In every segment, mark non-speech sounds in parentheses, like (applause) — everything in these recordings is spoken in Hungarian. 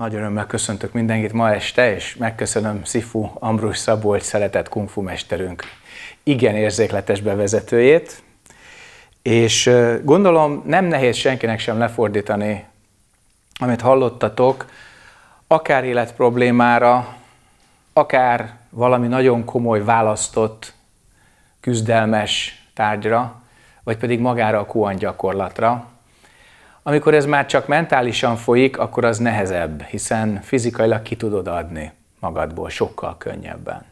Nagy örömmel köszöntök mindenkit ma este, és megköszönöm Szifu Ambrus Szabolcs szeretett kungfu mesterünk igen érzékletes bevezetőjét, és gondolom nem nehéz senkinek sem lefordítani, amit hallottatok, akár életproblémára, akár valami nagyon komoly választott, küzdelmes tárgyra, vagy pedig magára a kuan gyakorlatra, amikor ez már csak mentálisan folyik, akkor az nehezebb, hiszen fizikailag ki tudod adni magadból sokkal könnyebben.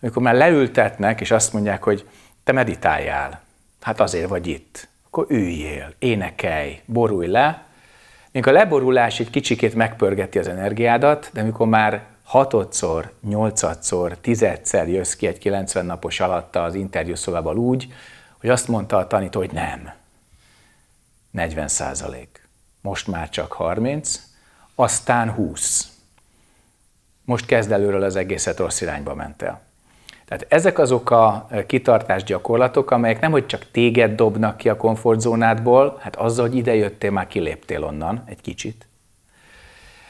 Amikor már leültetnek, és azt mondják, hogy te meditáljál, hát azért vagy itt, akkor üljél, énekelj, borulj le, még a leborulás egy kicsikét megpörgeti az energiádat, de mikor már hatodszor, nyolcadszor, tizedszer jössz ki egy 90 napos alatta az interjú szobával úgy, hogy azt mondta a tanító, hogy nem, 40 százalék. Most már csak 30, aztán 20. Most kezd előről az egészet rossz irányba ment el. Tehát ezek azok a eh, kitartás gyakorlatok, amelyek nem, hogy csak téged dobnak ki a komfortzónádból, hát azzal, hogy jöttél, már kiléptél onnan egy kicsit.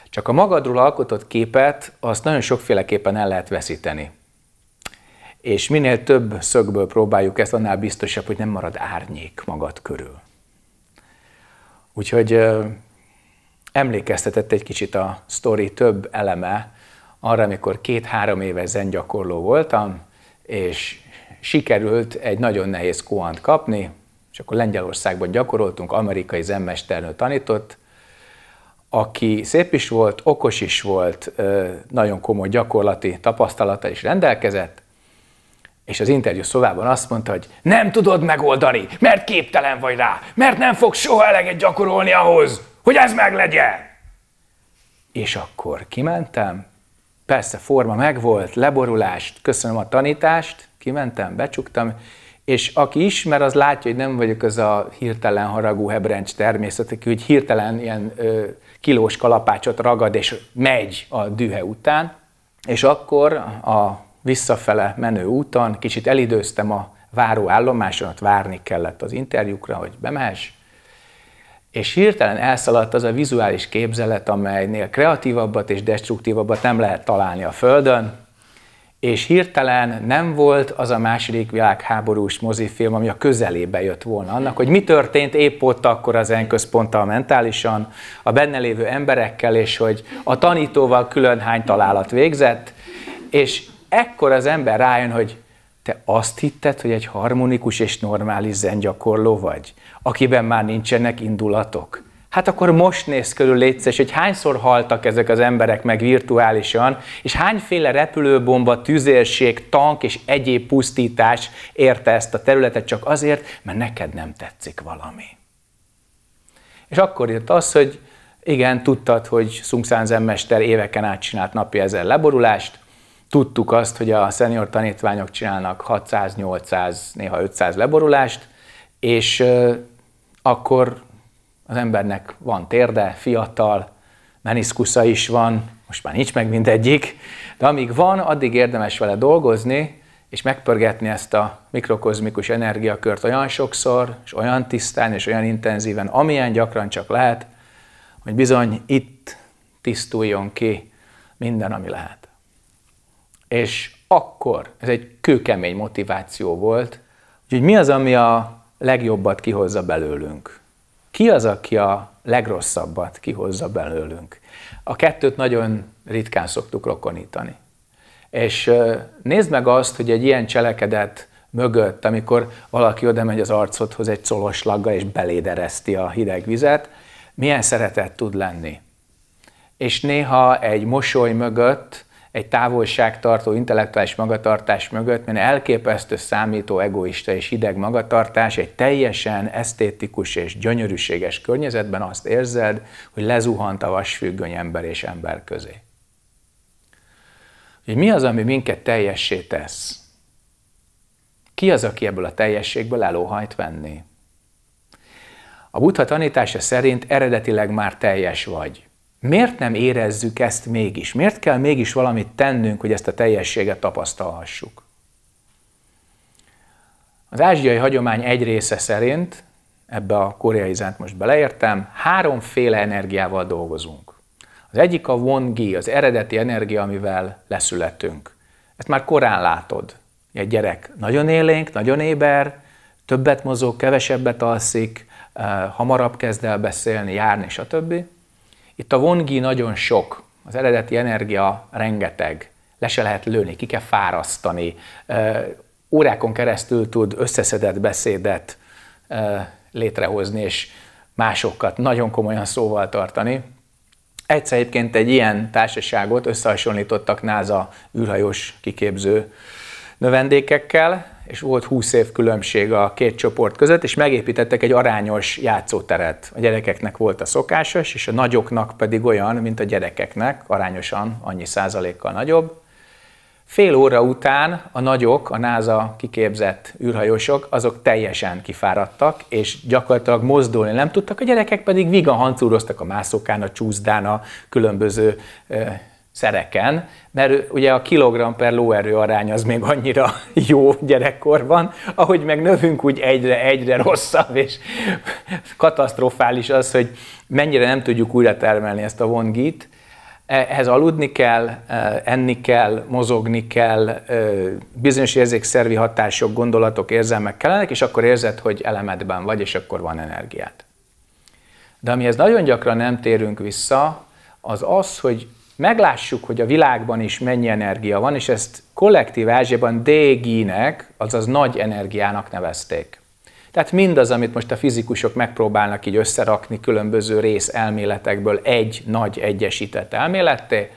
Csak a magadról alkotott képet, azt nagyon sokféleképpen el lehet veszíteni. És minél több szögből próbáljuk ezt, annál biztosabb, hogy nem marad árnyék magad körül. Úgyhogy emlékeztetett egy kicsit a sztori több eleme arra, amikor két-három éve zengyakorló voltam, és sikerült egy nagyon nehéz koant kapni, és akkor Lengyelországban gyakoroltunk, amerikai zenmesternő tanított, aki szép is volt, okos is volt, nagyon komoly gyakorlati tapasztalata is rendelkezett, és az interjú szobában azt mondta, hogy nem tudod megoldani, mert képtelen vagy rá, mert nem fog soha eleget gyakorolni ahhoz, hogy ez meglegyen. És akkor kimentem, persze forma megvolt, leborulást, köszönöm a tanítást, kimentem, becsuktam, és aki ismer, az látja, hogy nem vagyok az a hirtelen haragú hebrencs természet, aki úgy hirtelen ilyen ö, kilós kalapácsot ragad, és megy a dühe után. És akkor a visszafele menő úton, kicsit elidőztem a váró állomáson, ott várni kellett az interjúkra, hogy bemehess, és hirtelen elszaladt az a vizuális képzelet, amelynél kreatívabbat és destruktívabbat nem lehet találni a Földön, és hirtelen nem volt az a második világháborús mozifilm, ami a közelébe jött volna annak, hogy mi történt épp ott akkor az enközponttal mentálisan, a benne lévő emberekkel, és hogy a tanítóval külön hány találat végzett, és ekkor az ember rájön, hogy te azt hitted, hogy egy harmonikus és normális zengyakorló vagy, akiben már nincsenek indulatok? Hát akkor most néz körül létszes, hogy hányszor haltak ezek az emberek meg virtuálisan, és hányféle repülőbomba, tüzérség, tank és egyéb pusztítás érte ezt a területet csak azért, mert neked nem tetszik valami. És akkor jött az, hogy igen, tudtad, hogy Szungszán mester éveken át csinált napi ezer leborulást, Tudtuk azt, hogy a szenior tanítványok csinálnak 600, 800, néha 500 leborulást, és akkor az embernek van térde, fiatal, meniszkusza is van, most már nincs meg mindegyik, de amíg van, addig érdemes vele dolgozni, és megpörgetni ezt a mikrokozmikus energiakört olyan sokszor, és olyan tisztán, és olyan intenzíven, amilyen gyakran csak lehet, hogy bizony itt tisztuljon ki minden, ami lehet. És akkor ez egy kőkemény motiváció volt, úgyhogy mi az, ami a legjobbat kihozza belőlünk? Ki az, aki a legrosszabbat kihozza belőlünk? A kettőt nagyon ritkán szoktuk rokonítani. És nézd meg azt, hogy egy ilyen cselekedet mögött, amikor valaki oda megy az arcodhoz egy laggal és belédereszti a hideg vizet, milyen szeretet tud lenni. És néha egy mosoly mögött, egy távolságtartó intellektuális magatartás mögött, mert elképesztő számító egoista és hideg magatartás, egy teljesen esztétikus és gyönyörűséges környezetben azt érzed, hogy lezuhant a vasfüggöny ember és ember közé. Hogy mi az, ami minket teljessé tesz? Ki az, aki ebből a teljességből elóhajt venni? A buddha tanítása szerint eredetileg már teljes vagy. Miért nem érezzük ezt mégis? Miért kell mégis valamit tennünk, hogy ezt a teljességet tapasztalhassuk? Az ázsiai hagyomány egy része szerint, ebbe a koreai zent most beleértem, háromféle energiával dolgozunk. Az egyik a wongi, az eredeti energia, amivel leszületünk. Ezt már korán látod. Egy gyerek nagyon élénk, nagyon éber, többet mozog, kevesebbet alszik, eh, hamarabb kezd el beszélni, járni, stb. Itt a vongi nagyon sok, az eredeti energia rengeteg, le se lehet lőni, ki kell fárasztani, órákon keresztül tud összeszedett beszédet létrehozni, és másokat nagyon komolyan szóval tartani. Egyszer egyébként egy ilyen társaságot összehasonlítottak NASA űrhajós kiképző növendékekkel, és volt 20 év különbség a két csoport között, és megépítettek egy arányos játszóteret. A gyerekeknek volt a szokásos, és a nagyoknak pedig olyan, mint a gyerekeknek, arányosan annyi százalékkal nagyobb. Fél óra után a nagyok, a NASA kiképzett űrhajósok, azok teljesen kifáradtak, és gyakorlatilag mozdulni nem tudtak, a gyerekek pedig vigan hancúroztak a mászokán, a csúszdán, a különböző eh, szereken, mert ugye a kilogram per lóerő arány az még annyira (laughs) jó gyerekkorban, ahogy meg növünk, úgy egyre, egyre rosszabb, és (laughs) katasztrofális az, hogy mennyire nem tudjuk újra termelni ezt a vongit. Ehhez aludni kell, eh, enni kell, mozogni kell, eh, bizonyos érzékszervi hatások, gondolatok, érzelmek kellenek, és akkor érzed, hogy elemedben vagy, és akkor van energiát. De amihez nagyon gyakran nem térünk vissza, az az, hogy meglássuk, hogy a világban is mennyi energia van, és ezt kollektív Ázsiában DG-nek, azaz nagy energiának nevezték. Tehát mindaz, amit most a fizikusok megpróbálnak így összerakni különböző rész elméletekből egy nagy egyesített elméletté,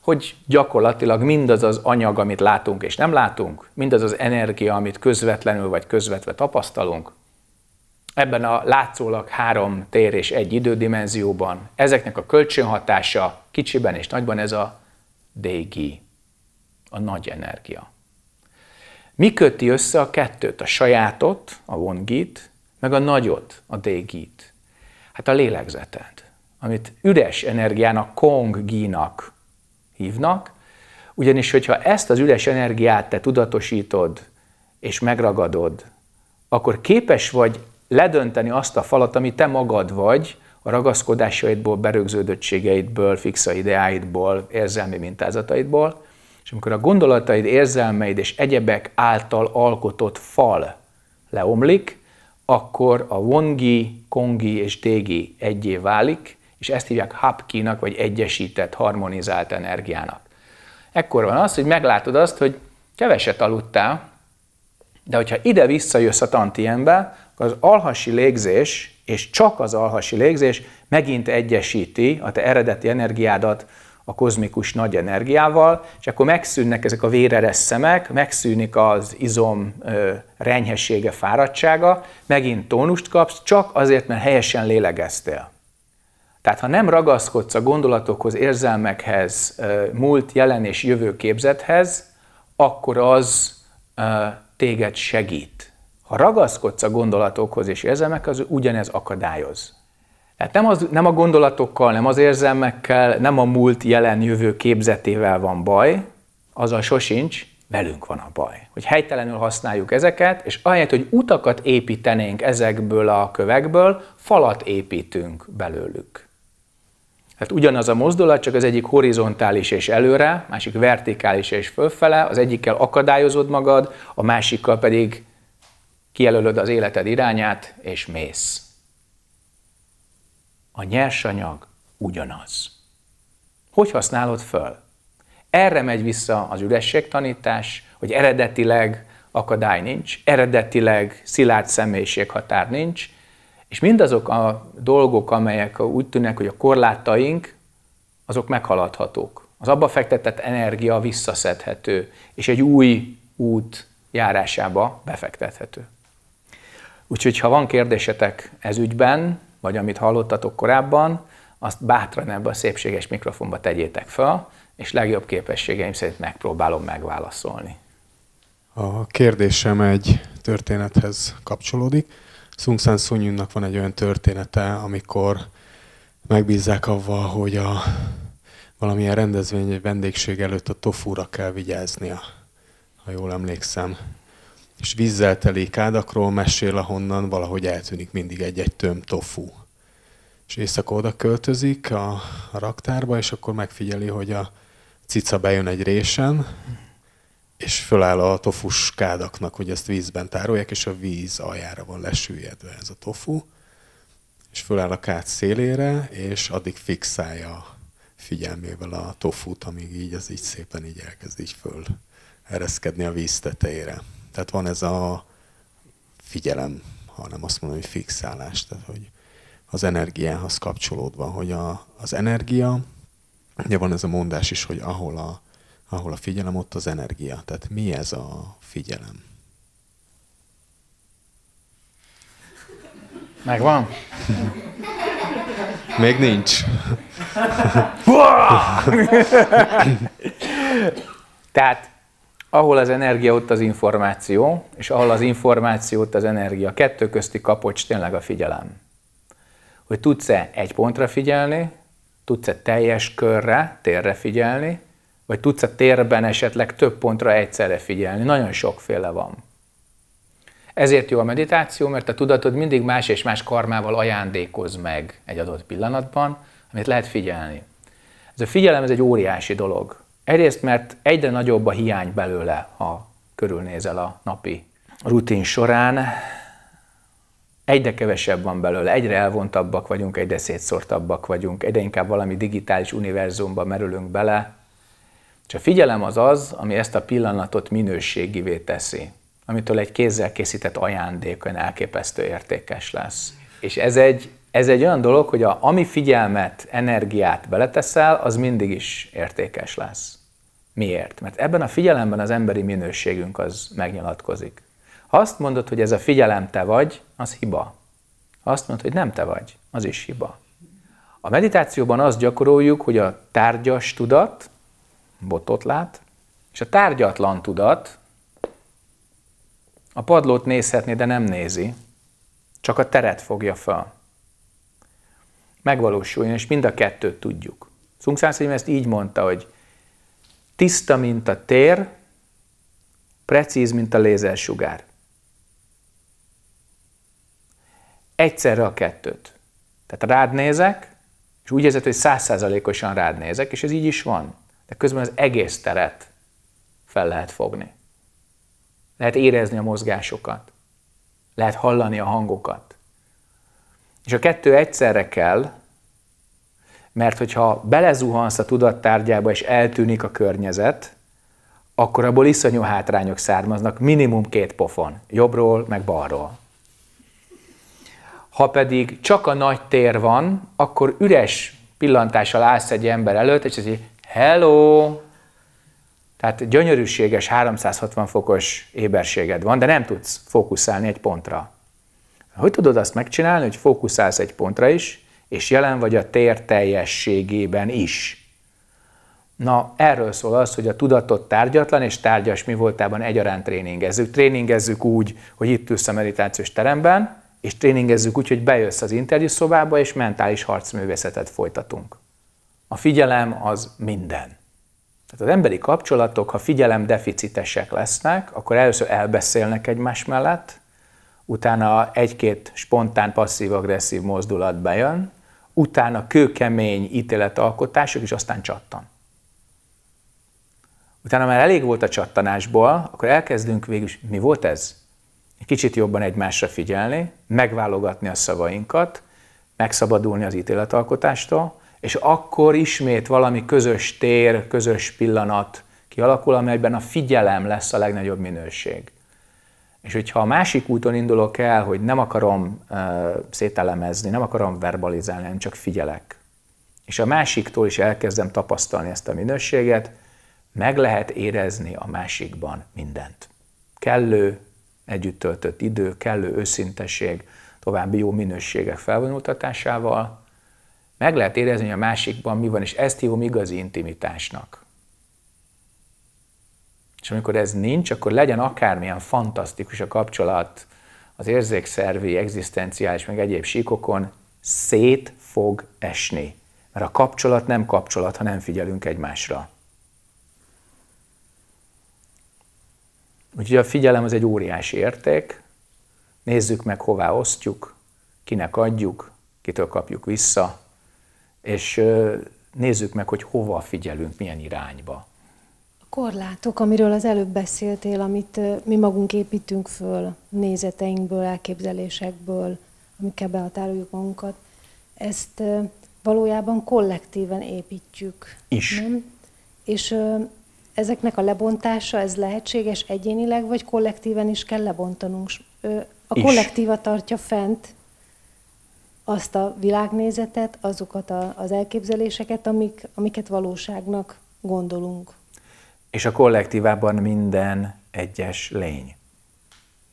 hogy gyakorlatilag mindaz az anyag, amit látunk és nem látunk, mindaz az energia, amit közvetlenül vagy közvetve tapasztalunk, ebben a látszólag három tér és egy idődimenzióban. Ezeknek a kölcsönhatása kicsiben és nagyban ez a DG, a nagy energia. Mi köti össze a kettőt, a sajátot, a vongit, meg a nagyot, a dégit? Hát a lélegzetet, amit üres energiának, kongínak hívnak, ugyanis, hogyha ezt az üres energiát te tudatosítod és megragadod, akkor képes vagy ledönteni azt a falat, ami te magad vagy, a ragaszkodásaidból, berögződöttségeidből, fixa ideáidból, érzelmi mintázataidból, és amikor a gondolataid, érzelmeid és egyebek által alkotott fal leomlik, akkor a wongi, kongi és tégi egyé válik, és ezt hívják hapkinak, vagy egyesített, harmonizált energiának. Ekkor van az, hogy meglátod azt, hogy keveset aludtál, de hogyha ide visszajössz a tantienbe, az alhasi légzés, és csak az alhasi légzés megint egyesíti a te eredeti energiádat a kozmikus nagy energiával, és akkor megszűnnek ezek a véreres szemek, megszűnik az izom ö, renyhessége, fáradtsága, megint tónust kapsz, csak azért, mert helyesen lélegeztél. Tehát ha nem ragaszkodsz a gondolatokhoz, érzelmekhez, ö, múlt, jelen és jövő képzethez, akkor az ö, téged segít. Ha ragaszkodsz a gondolatokhoz és érzelmekhez, ugyanez akadályoz. Tehát nem, az, nem a gondolatokkal, nem az érzelmekkel, nem a múlt, jelen, jövő képzetével van baj, a sosincs, velünk van a baj. Hogy helytelenül használjuk ezeket, és ahelyett, hogy utakat építenénk ezekből a kövekből, falat építünk belőlük. Tehát ugyanaz a mozdulat, csak az egyik horizontális és előre, másik vertikális és fölfele, az egyikkel akadályozod magad, a másikkal pedig kijelölöd az életed irányát, és mész. A nyersanyag ugyanaz. Hogy használod föl? Erre megy vissza az ürességtanítás, hogy eredetileg akadály nincs, eredetileg szilárd személyiséghatár nincs, és mindazok a dolgok, amelyek úgy tűnnek, hogy a korlátaink, azok meghaladhatók. Az abba fektetett energia visszaszedhető, és egy új út járásába befektethető. Úgyhogy ha van kérdésetek ez ügyben, vagy amit hallottatok korábban, azt bátran ebbe a szépséges mikrofonba tegyétek fel, és legjobb képességeim szerint megpróbálom megválaszolni. A kérdésem egy történethez kapcsolódik. Sung San Sunyunnak van egy olyan története, amikor megbízzák avval, hogy a valamilyen rendezvény, egy vendégség előtt a tofúra kell vigyáznia, ha jól emlékszem és vízzel teli kádakról mesél, ahonnan valahogy eltűnik mindig egy-egy töm tofu. És éjszaka oda költözik a, a raktárba, és akkor megfigyeli, hogy a cica bejön egy résen, és föláll a tofus kádaknak, hogy ezt vízben tárolják, és a víz aljára van lesüllyedve ez a tofu, és föláll a kád szélére, és addig fixálja figyelmével a tofut, amíg így az így szépen így elkezd így föl ereszkedni a víz tetejére. Tehát van ez a figyelem, hanem azt mondom, hogy fixálás, tehát hogy az energiához kapcsolódva, hogy a, az energia, ugye van ez a mondás is, hogy ahol a, ahol a figyelem, ott az energia. Tehát mi ez a figyelem? Megvan? Még nincs. (laughs) Tehát ahol az energia, ott az információ, és ahol az információ, ott az energia. Kettő közti kapocs tényleg a figyelem. Hogy tudsz-e egy pontra figyelni, tudsz-e teljes körre, térre figyelni, vagy tudsz a térben esetleg több pontra egyszerre figyelni. Nagyon sokféle van. Ezért jó a meditáció, mert a tudatod mindig más és más karmával ajándékoz meg egy adott pillanatban, amit lehet figyelni. Ez a figyelem, ez egy óriási dolog. Egyrészt, mert egyre nagyobb a hiány belőle, ha körülnézel a napi rutin során. Egyre kevesebb van belőle, egyre elvontabbak vagyunk, egyre szétszórtabbak vagyunk, egyre inkább valami digitális univerzumba merülünk bele. És a figyelem az az, ami ezt a pillanatot minőségivé teszi, amitől egy kézzel készített ajándék olyan elképesztő értékes lesz. És ez egy, ez egy olyan dolog, hogy a, ami figyelmet, energiát beleteszel, az mindig is értékes lesz. Miért? Mert ebben a figyelemben az emberi minőségünk az megnyilatkozik. Ha azt mondod, hogy ez a figyelem te vagy, az hiba. Ha azt mondod, hogy nem te vagy, az is hiba. A meditációban azt gyakoroljuk, hogy a tárgyas tudat, botot lát, és a tárgyatlan tudat a padlót nézhetné, de nem nézi, csak a teret fogja fel. Megvalósuljon, és mind a kettőt tudjuk. Szungszánszegyim ezt így mondta, hogy tiszta, mint a tér, precíz, mint a lézersugár. Egyszerre a kettőt. Tehát rád nézek, és úgy érzed, hogy százszázalékosan rád nézek, és ez így is van. De közben az egész teret fel lehet fogni. Lehet érezni a mozgásokat. Lehet hallani a hangokat. És a kettő egyszerre kell, mert hogyha belezuhansz a tudattárgyába és eltűnik a környezet, akkor abból iszonyú hátrányok származnak, minimum két pofon, jobbról meg balról. Ha pedig csak a nagy tér van, akkor üres pillantással állsz egy ember előtt, és ez egy hello! Tehát gyönyörűséges, 360 fokos éberséged van, de nem tudsz fókuszálni egy pontra. Hogy tudod azt megcsinálni, hogy fókuszálsz egy pontra is, és jelen vagy a tér teljességében is. Na, erről szól az, hogy a tudatot tárgyatlan és tárgyas mi voltában egyaránt tréningezzük. Tréningezzük úgy, hogy itt ülsz a meditációs teremben, és tréningezzük úgy, hogy bejössz az interjú szobába, és mentális harcművészetet folytatunk. A figyelem az minden. Tehát az emberi kapcsolatok, ha figyelem deficitesek lesznek, akkor először elbeszélnek egymás mellett, utána egy-két spontán passzív-agresszív mozdulat bejön, utána kőkemény ítéletalkotások, és aztán csattan. Utána már elég volt a csattanásból, akkor elkezdünk végül, mi volt ez? Egy kicsit jobban egymásra figyelni, megválogatni a szavainkat, megszabadulni az ítéletalkotástól, és akkor ismét valami közös tér, közös pillanat kialakul, amelyben a figyelem lesz a legnagyobb minőség. És hogyha a másik úton indulok el, hogy nem akarom uh, szételemezni, nem akarom verbalizálni, hanem csak figyelek, és a másiktól is elkezdem tapasztalni ezt a minőséget, meg lehet érezni a másikban mindent. Kellő, együtt töltött idő, kellő őszintesség, további jó minőségek felvonultatásával, meg lehet érezni, hogy a másikban mi van, és ezt hívom igazi intimitásnak. És amikor ez nincs, akkor legyen akármilyen fantasztikus a kapcsolat az érzékszervi, egzisztenciális, meg egyéb síkokon, szét fog esni. Mert a kapcsolat nem kapcsolat, ha nem figyelünk egymásra. Úgyhogy a figyelem az egy óriási érték, nézzük meg, hová osztjuk, kinek adjuk, kitől kapjuk vissza, és nézzük meg, hogy hova figyelünk, milyen irányba korlátok, amiről az előbb beszéltél, amit mi magunk építünk föl nézeteinkből, elképzelésekből, amikkel behatároljuk magunkat, ezt valójában kollektíven építjük. Is. Nem? És ezeknek a lebontása, ez lehetséges egyénileg, vagy kollektíven is kell lebontanunk? A kollektíva is. tartja fent azt a világnézetet, azokat a, az elképzeléseket, amik, amiket valóságnak gondolunk és a kollektívában minden egyes lény.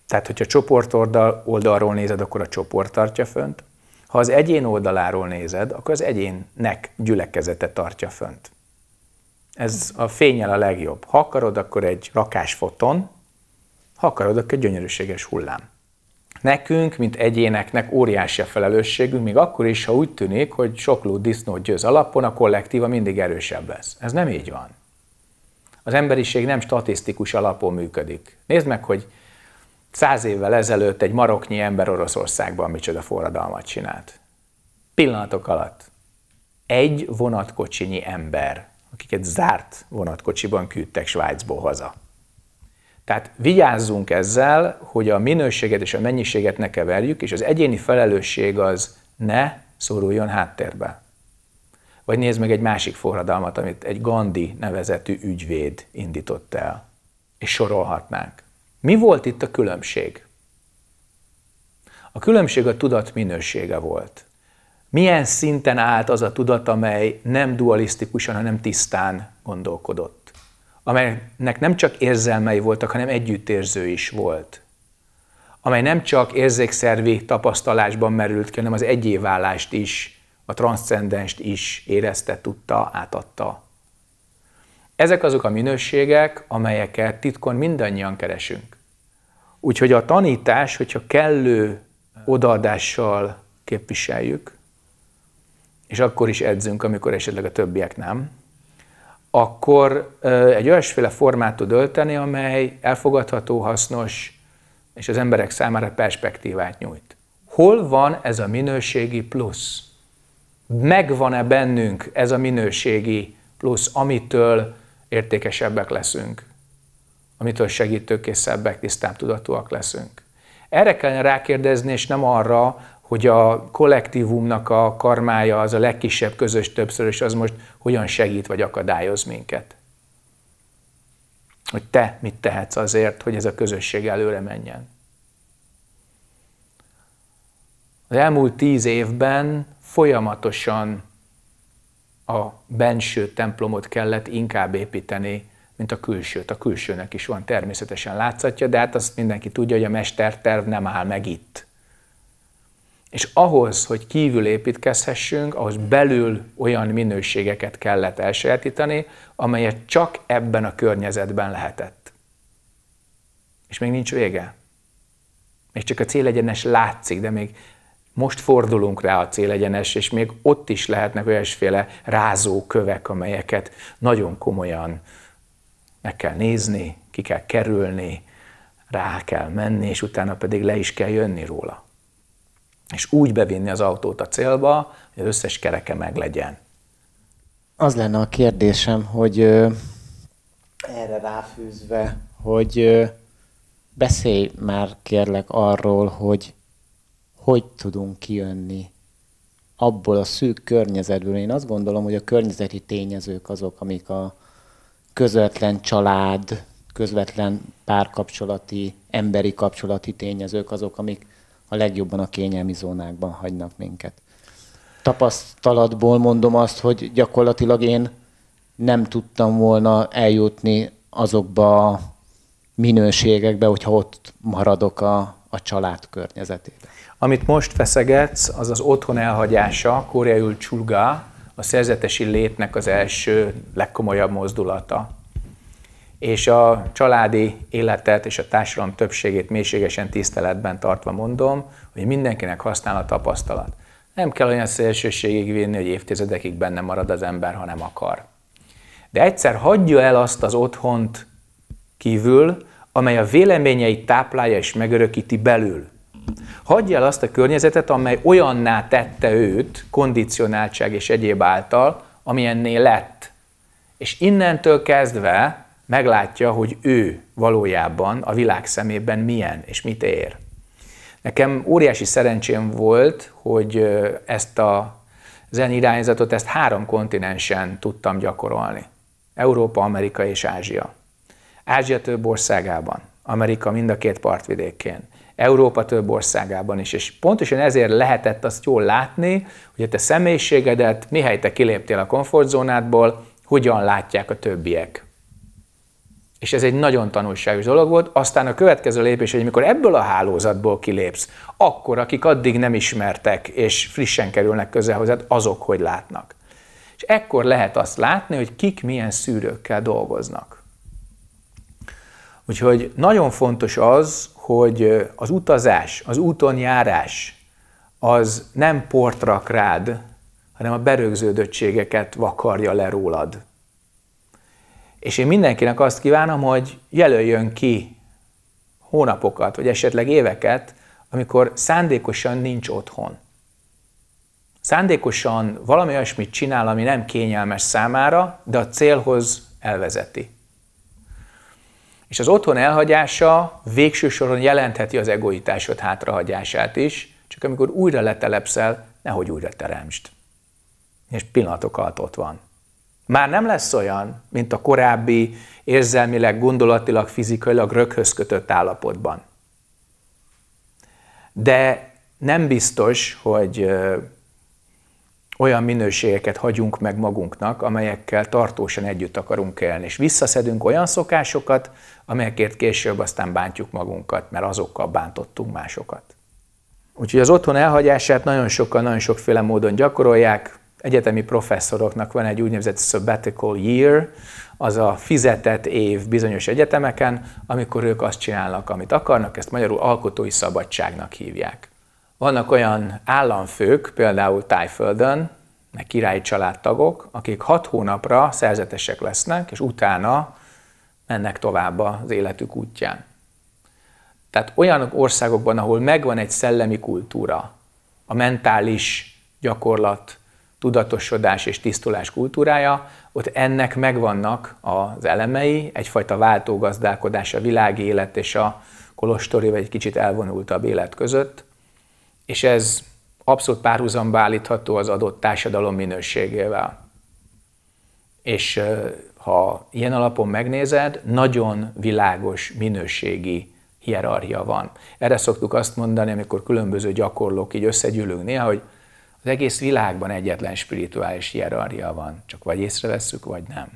Tehát, hogyha csoport oldalról nézed, akkor a csoport tartja fönt. Ha az egyén oldaláról nézed, akkor az egyénnek gyülekezete tartja fönt. Ez a fényel a legjobb. Ha akarod, akkor egy rakásfoton, ha akarod, akkor egy gyönyörűséges hullám. Nekünk, mint egyéneknek óriási a felelősségünk, még akkor is, ha úgy tűnik, hogy sok disznó győz alapon, a kollektíva mindig erősebb lesz. Ez nem így van az emberiség nem statisztikus alapon működik. Nézd meg, hogy száz évvel ezelőtt egy maroknyi ember Oroszországban micsoda forradalmat csinált. Pillanatok alatt egy vonatkocsinyi ember, akiket zárt vonatkocsiban küldtek Svájcból haza. Tehát vigyázzunk ezzel, hogy a minőséget és a mennyiséget ne keverjük, és az egyéni felelősség az ne szoruljon háttérbe. Vagy nézd meg egy másik forradalmat, amit egy Gandhi nevezetű ügyvéd indított el. És sorolhatnánk. Mi volt itt a különbség? A különbség a tudat minősége volt. Milyen szinten állt az a tudat, amely nem dualisztikusan, hanem tisztán gondolkodott? Amelynek nem csak érzelmei voltak, hanem együttérző is volt. Amely nem csak érzékszervi tapasztalásban merült ki, hanem az egyévállást is a transzcendenst is érezte, tudta, átadta. Ezek azok a minőségek, amelyeket titkon mindannyian keresünk. Úgyhogy a tanítás, hogyha kellő odaadással képviseljük, és akkor is edzünk, amikor esetleg a többiek nem, akkor egy olyasféle formát tud ölteni, amely elfogadható, hasznos, és az emberek számára perspektívát nyújt. Hol van ez a minőségi plusz? megvan-e bennünk ez a minőségi plusz, amitől értékesebbek leszünk, amitől segítőkészebbek, tisztább tudatúak leszünk. Erre kellene rákérdezni, és nem arra, hogy a kollektívumnak a karmája az a legkisebb közös többször, és az most hogyan segít vagy akadályoz minket. Hogy te mit tehetsz azért, hogy ez a közösség előre menjen. Az elmúlt tíz évben folyamatosan a benső templomot kellett inkább építeni, mint a külsőt. A külsőnek is van természetesen látszatja, de hát azt mindenki tudja, hogy a mesterterv nem áll meg itt. És ahhoz, hogy kívül építkezhessünk, ahhoz belül olyan minőségeket kellett elsajátítani, amelyet csak ebben a környezetben lehetett. És még nincs vége. Még csak a célegyenes látszik, de még most fordulunk rá a célegyenes, és még ott is lehetnek olyasféle kövek, amelyeket nagyon komolyan meg kell nézni, ki kell kerülni, rá kell menni, és utána pedig le is kell jönni róla. És úgy bevinni az autót a célba, hogy az összes kereke meg legyen. Az lenne a kérdésem, hogy ö, erre ráfűzve, hogy ö, beszélj már kérlek arról, hogy hogy tudunk kijönni abból a szűk környezetből. Én azt gondolom, hogy a környezeti tényezők azok, amik a közvetlen család, közvetlen párkapcsolati, emberi kapcsolati tényezők azok, amik a legjobban a kényelmi zónákban hagynak minket. Tapasztalatból mondom azt, hogy gyakorlatilag én nem tudtam volna eljutni azokba a minőségekbe, hogyha ott maradok a, a család környezetében. Amit most feszegetsz, az az otthon elhagyása, koreaül csulga, a szerzetesi létnek az első, legkomolyabb mozdulata. És a családi életet és a társadalom többségét mélységesen tiszteletben tartva mondom, hogy mindenkinek használ a tapasztalat. Nem kell olyan szélsőségig vinni, hogy évtizedekig benne marad az ember, ha nem akar. De egyszer hagyja el azt az otthont kívül, amely a véleményeit táplálja és megörökíti belül. Hagyj el azt a környezetet, amely olyanná tette őt, kondicionáltság és egyéb által, amilyennél lett. És innentől kezdve meglátja, hogy ő valójában a világ szemében milyen és mit ér. Nekem óriási szerencsém volt, hogy ezt a irányzatot, ezt három kontinensen tudtam gyakorolni. Európa, Amerika és Ázsia. Ázsia több országában, Amerika mind a két partvidékén. Európa több országában is. És pontosan ezért lehetett azt jól látni, hogy a te személyiségedet, mihely te kiléptél a komfortzónádból, hogyan látják a többiek. És ez egy nagyon tanulságos dolog volt. Aztán a következő lépés, hogy amikor ebből a hálózatból kilépsz, akkor akik addig nem ismertek és frissen kerülnek közel hozzád, azok hogy látnak. És ekkor lehet azt látni, hogy kik milyen szűrőkkel dolgoznak. Úgyhogy nagyon fontos az, hogy az utazás, az úton járás, az nem portrak rád, hanem a berögződöttségeket vakarja le rólad. És én mindenkinek azt kívánom, hogy jelöljön ki hónapokat, vagy esetleg éveket, amikor szándékosan nincs otthon. Szándékosan valami olyasmit csinál, ami nem kényelmes számára, de a célhoz elvezeti. És az otthon elhagyása végső soron jelentheti az egoitásod hátrahagyását is, csak amikor újra letelepszel, nehogy újra teremtsd. És pillanatok alatt ott van. Már nem lesz olyan, mint a korábbi érzelmileg, gondolatilag, fizikailag röghöz kötött állapotban. De nem biztos, hogy olyan minőségeket hagyunk meg magunknak, amelyekkel tartósan együtt akarunk élni. És visszaszedünk olyan szokásokat, amelyekért később aztán bántjuk magunkat, mert azokkal bántottunk másokat. Úgyhogy az otthon elhagyását nagyon sokan, nagyon sokféle módon gyakorolják. Egyetemi professzoroknak van egy úgynevezett sabbatical year, az a fizetett év bizonyos egyetemeken, amikor ők azt csinálnak, amit akarnak, ezt magyarul alkotói szabadságnak hívják. Vannak olyan államfők, például Tájföldön, meg királyi családtagok, akik hat hónapra szerzetesek lesznek, és utána mennek tovább az életük útján. Tehát olyan országokban, ahol megvan egy szellemi kultúra, a mentális gyakorlat, tudatosodás és tisztulás kultúrája, ott ennek megvannak az elemei, egyfajta váltógazdálkodás a világi élet és a kolostori vagy egy kicsit elvonultabb élet között, és ez abszolút párhuzamba állítható az adott társadalom minőségével. És ha ilyen alapon megnézed, nagyon világos minőségi hierarchia van. Erre szoktuk azt mondani, amikor különböző gyakorlók így összegyűlünk néha, hogy az egész világban egyetlen spirituális hierarchia van, csak vagy észrevesszük, vagy nem.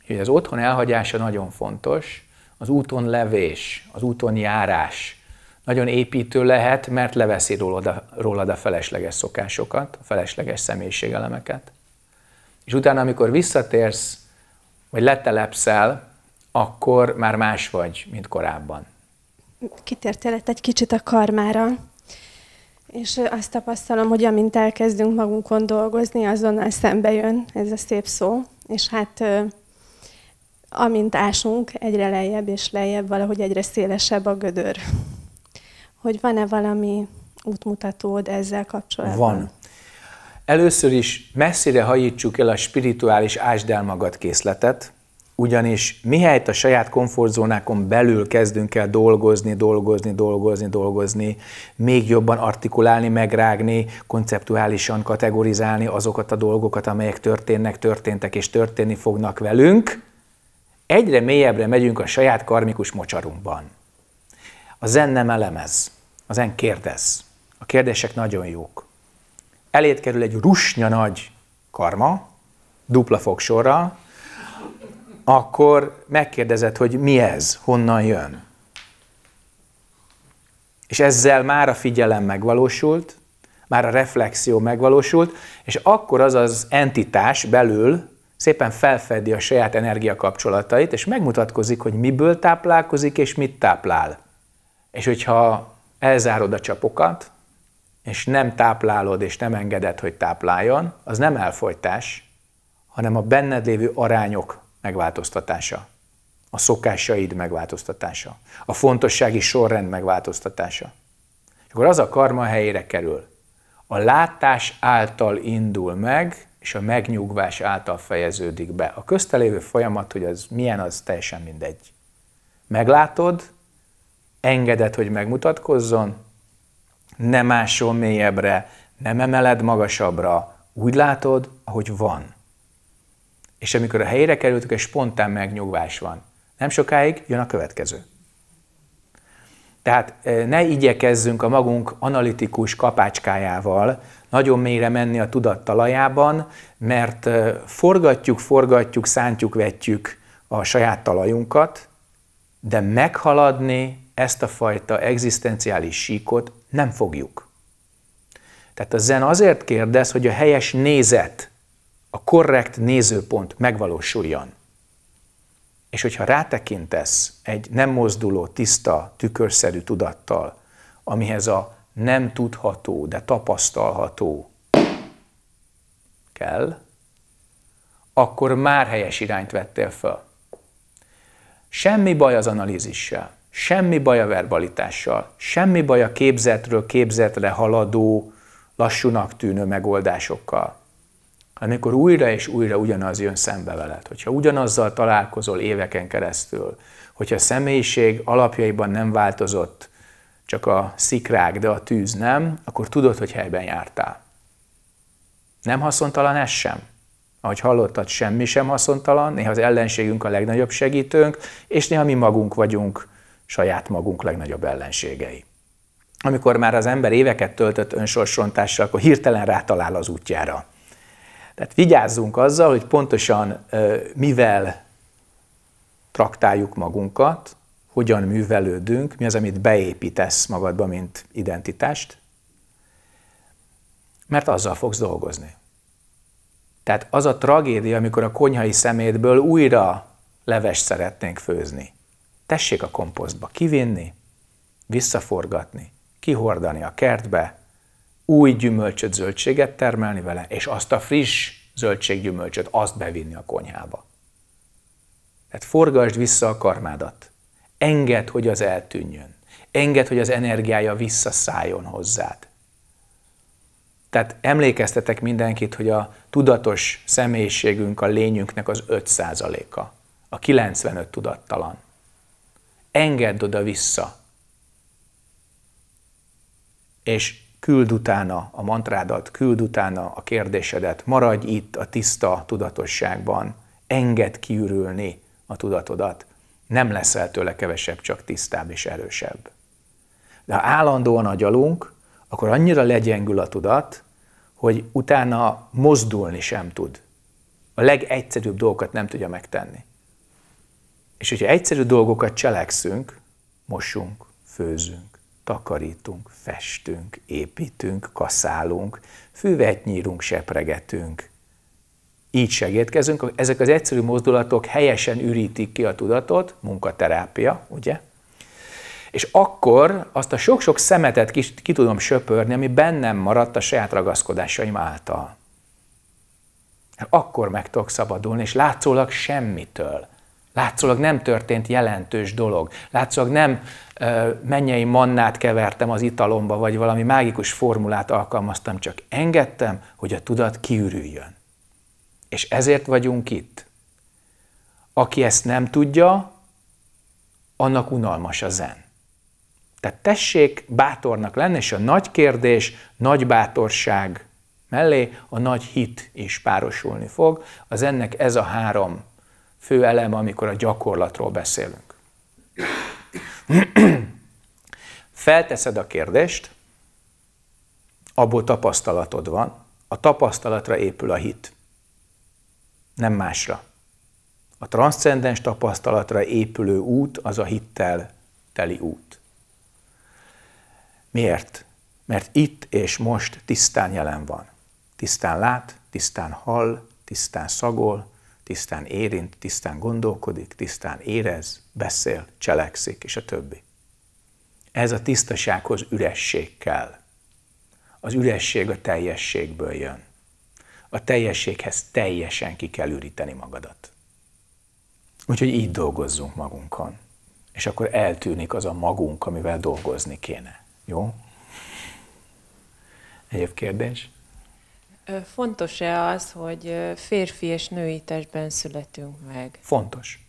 Úgyhogy az otthon elhagyása nagyon fontos, az úton levés, az úton járás nagyon építő lehet, mert leveszi rólad a, rólad a felesleges szokásokat, a felesleges személyiségelemeket és utána, amikor visszatérsz, vagy letelepszel, akkor már más vagy, mint korábban. Kitértél egy kicsit a karmára, és azt tapasztalom, hogy amint elkezdünk magunkon dolgozni, azonnal szembe jön ez a szép szó, és hát amint ásunk, egyre lejjebb és lejjebb, valahogy egyre szélesebb a gödör. Hogy van-e valami útmutatód ezzel kapcsolatban? Van. Először is messzire hajítsuk el a spirituális ásd el magad készletet, ugyanis mihelyt a saját komfortzónákon belül kezdünk el dolgozni, dolgozni, dolgozni, dolgozni, még jobban artikulálni, megrágni, konceptuálisan kategorizálni azokat a dolgokat, amelyek történnek, történtek és történni fognak velünk, egyre mélyebbre megyünk a saját karmikus mocsarunkban. A zen nem elemez, a zen kérdez. A kérdések nagyon jók elét kerül egy rusnya nagy karma, dupla fogsorral, akkor megkérdezed, hogy mi ez, honnan jön. És ezzel már a figyelem megvalósult, már a reflexió megvalósult, és akkor az az entitás belül szépen felfedi a saját energiakapcsolatait, és megmutatkozik, hogy miből táplálkozik, és mit táplál. És hogyha elzárod a csapokat, és nem táplálod, és nem engeded, hogy tápláljon, az nem elfolytás, hanem a benned lévő arányok megváltoztatása, a szokásaid megváltoztatása, a fontossági sorrend megváltoztatása. És akkor az a karma helyére kerül. A látás által indul meg, és a megnyugvás által fejeződik be. A köztelévő folyamat, hogy az milyen, az teljesen mindegy. Meglátod, engeded, hogy megmutatkozzon, nem másol mélyebbre, nem emeled magasabbra, úgy látod, ahogy van. És amikor a helyére kerültük, egy spontán megnyugvás van. Nem sokáig jön a következő. Tehát eh, ne igyekezzünk a magunk analitikus kapácskájával nagyon mélyre menni a tudat talajában, mert eh, forgatjuk, forgatjuk, szántjuk, vetjük a saját talajunkat, de meghaladni ezt a fajta egzisztenciális síkot nem fogjuk. Tehát a zen azért kérdez, hogy a helyes nézet, a korrekt nézőpont megvalósuljon. És hogyha rátekintesz egy nem mozduló, tiszta, tükörszerű tudattal, amihez a nem tudható, de tapasztalható kell, akkor már helyes irányt vettél föl. Semmi baj az analízissel. Semmi baj a verbalitással, semmi baj a képzetről képzetre haladó, lassúnak tűnő megoldásokkal. Amikor újra és újra ugyanaz jön szembe veled, hogyha ugyanazzal találkozol éveken keresztül, hogyha a személyiség alapjaiban nem változott, csak a szikrák, de a tűz nem, akkor tudod, hogy helyben jártál. Nem haszontalan ez sem. Ahogy hallottad, semmi sem haszontalan, néha az ellenségünk a legnagyobb segítőnk, és néha mi magunk vagyunk saját magunk legnagyobb ellenségei. Amikor már az ember éveket töltött önsorsrontással, akkor hirtelen rátalál az útjára. Tehát vigyázzunk azzal, hogy pontosan mivel traktáljuk magunkat, hogyan művelődünk, mi az, amit beépítesz magadba, mint identitást, mert azzal fogsz dolgozni. Tehát az a tragédia, amikor a konyhai szemétből újra levest szeretnénk főzni. Tessék a komposztba kivinni, visszaforgatni, kihordani a kertbe, új gyümölcsöt, zöldséget termelni vele, és azt a friss zöldséggyümölcsöt, azt bevinni a konyhába. Tehát forgasd vissza a karmádat. Engedd, hogy az eltűnjön. Engedd, hogy az energiája visszaszálljon hozzád. Tehát emlékeztetek mindenkit, hogy a tudatos személyiségünk, a lényünknek az 5%-a, a 95 tudattalan engedd oda-vissza. És küld utána a mantrádat, küld utána a kérdésedet, maradj itt a tiszta tudatosságban, engedd kiürülni a tudatodat. Nem leszel tőle kevesebb, csak tisztább és erősebb. De ha állandóan agyalunk, akkor annyira legyengül a tudat, hogy utána mozdulni sem tud. A legegyszerűbb dolgokat nem tudja megtenni. És hogyha egyszerű dolgokat cselekszünk, mosunk, főzünk, takarítunk, festünk, építünk, kaszálunk, füvet nyírunk, sepregetünk, így segítkezünk. Ezek az egyszerű mozdulatok helyesen ürítik ki a tudatot, munkaterápia, ugye? És akkor azt a sok-sok szemetet ki, ki tudom söpörni, ami bennem maradt a saját ragaszkodásaim által. Akkor meg tudok szabadulni, és látszólag semmitől. Látszólag nem történt jelentős dolog. Látszólag nem ö, mennyei mannát kevertem az italomba, vagy valami mágikus formulát alkalmaztam, csak engedtem, hogy a tudat kiürüljön. És ezért vagyunk itt. Aki ezt nem tudja, annak unalmas a zen. Tehát tessék bátornak lenni, és a nagy kérdés, nagy bátorság mellé a nagy hit is párosulni fog. Az ennek ez a három fő eleme, amikor a gyakorlatról beszélünk. (clears throat) Felteszed a kérdést, abból tapasztalatod van, a tapasztalatra épül a hit, nem másra. A transzcendens tapasztalatra épülő út az a hittel teli út. Miért? Mert itt és most tisztán jelen van. Tisztán lát, tisztán hall, tisztán szagol, tisztán érint, tisztán gondolkodik, tisztán érez, beszél, cselekszik, és a többi. Ez a tisztasághoz üresség kell. Az üresség a teljességből jön. A teljességhez teljesen ki kell üríteni magadat. Úgyhogy így dolgozzunk magunkon. És akkor eltűnik az a magunk, amivel dolgozni kéne. Jó? Egyéb kérdés? Fontos-e az, hogy férfi és női testben születünk meg? Fontos.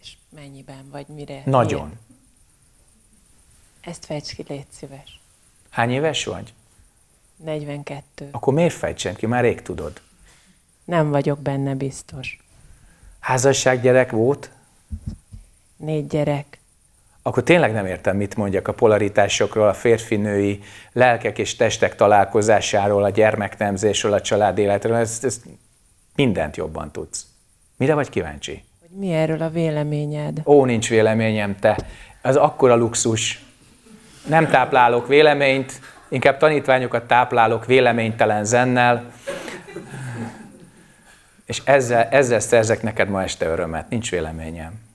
És mennyiben, vagy mire? Nagyon. Milyen? Ezt fejts ki, légy szíves. Hány éves vagy? 42. Akkor miért fejtsen ki? Már rég tudod. Nem vagyok benne biztos. Házasság gyerek volt? Négy gyerek akkor tényleg nem értem, mit mondjak a polaritásokról, a férfinői lelkek és testek találkozásáról, a gyermeknemzésről, a család életről, ezt, ezt mindent jobban tudsz. Mire vagy kíváncsi? Hogy mi erről a véleményed? Ó, nincs véleményem, te. Az akkora luxus. Nem táplálok véleményt, inkább tanítványokat táplálok véleménytelen zennel, és ezzel, ezzel szerzek neked ma este örömet. Nincs véleményem.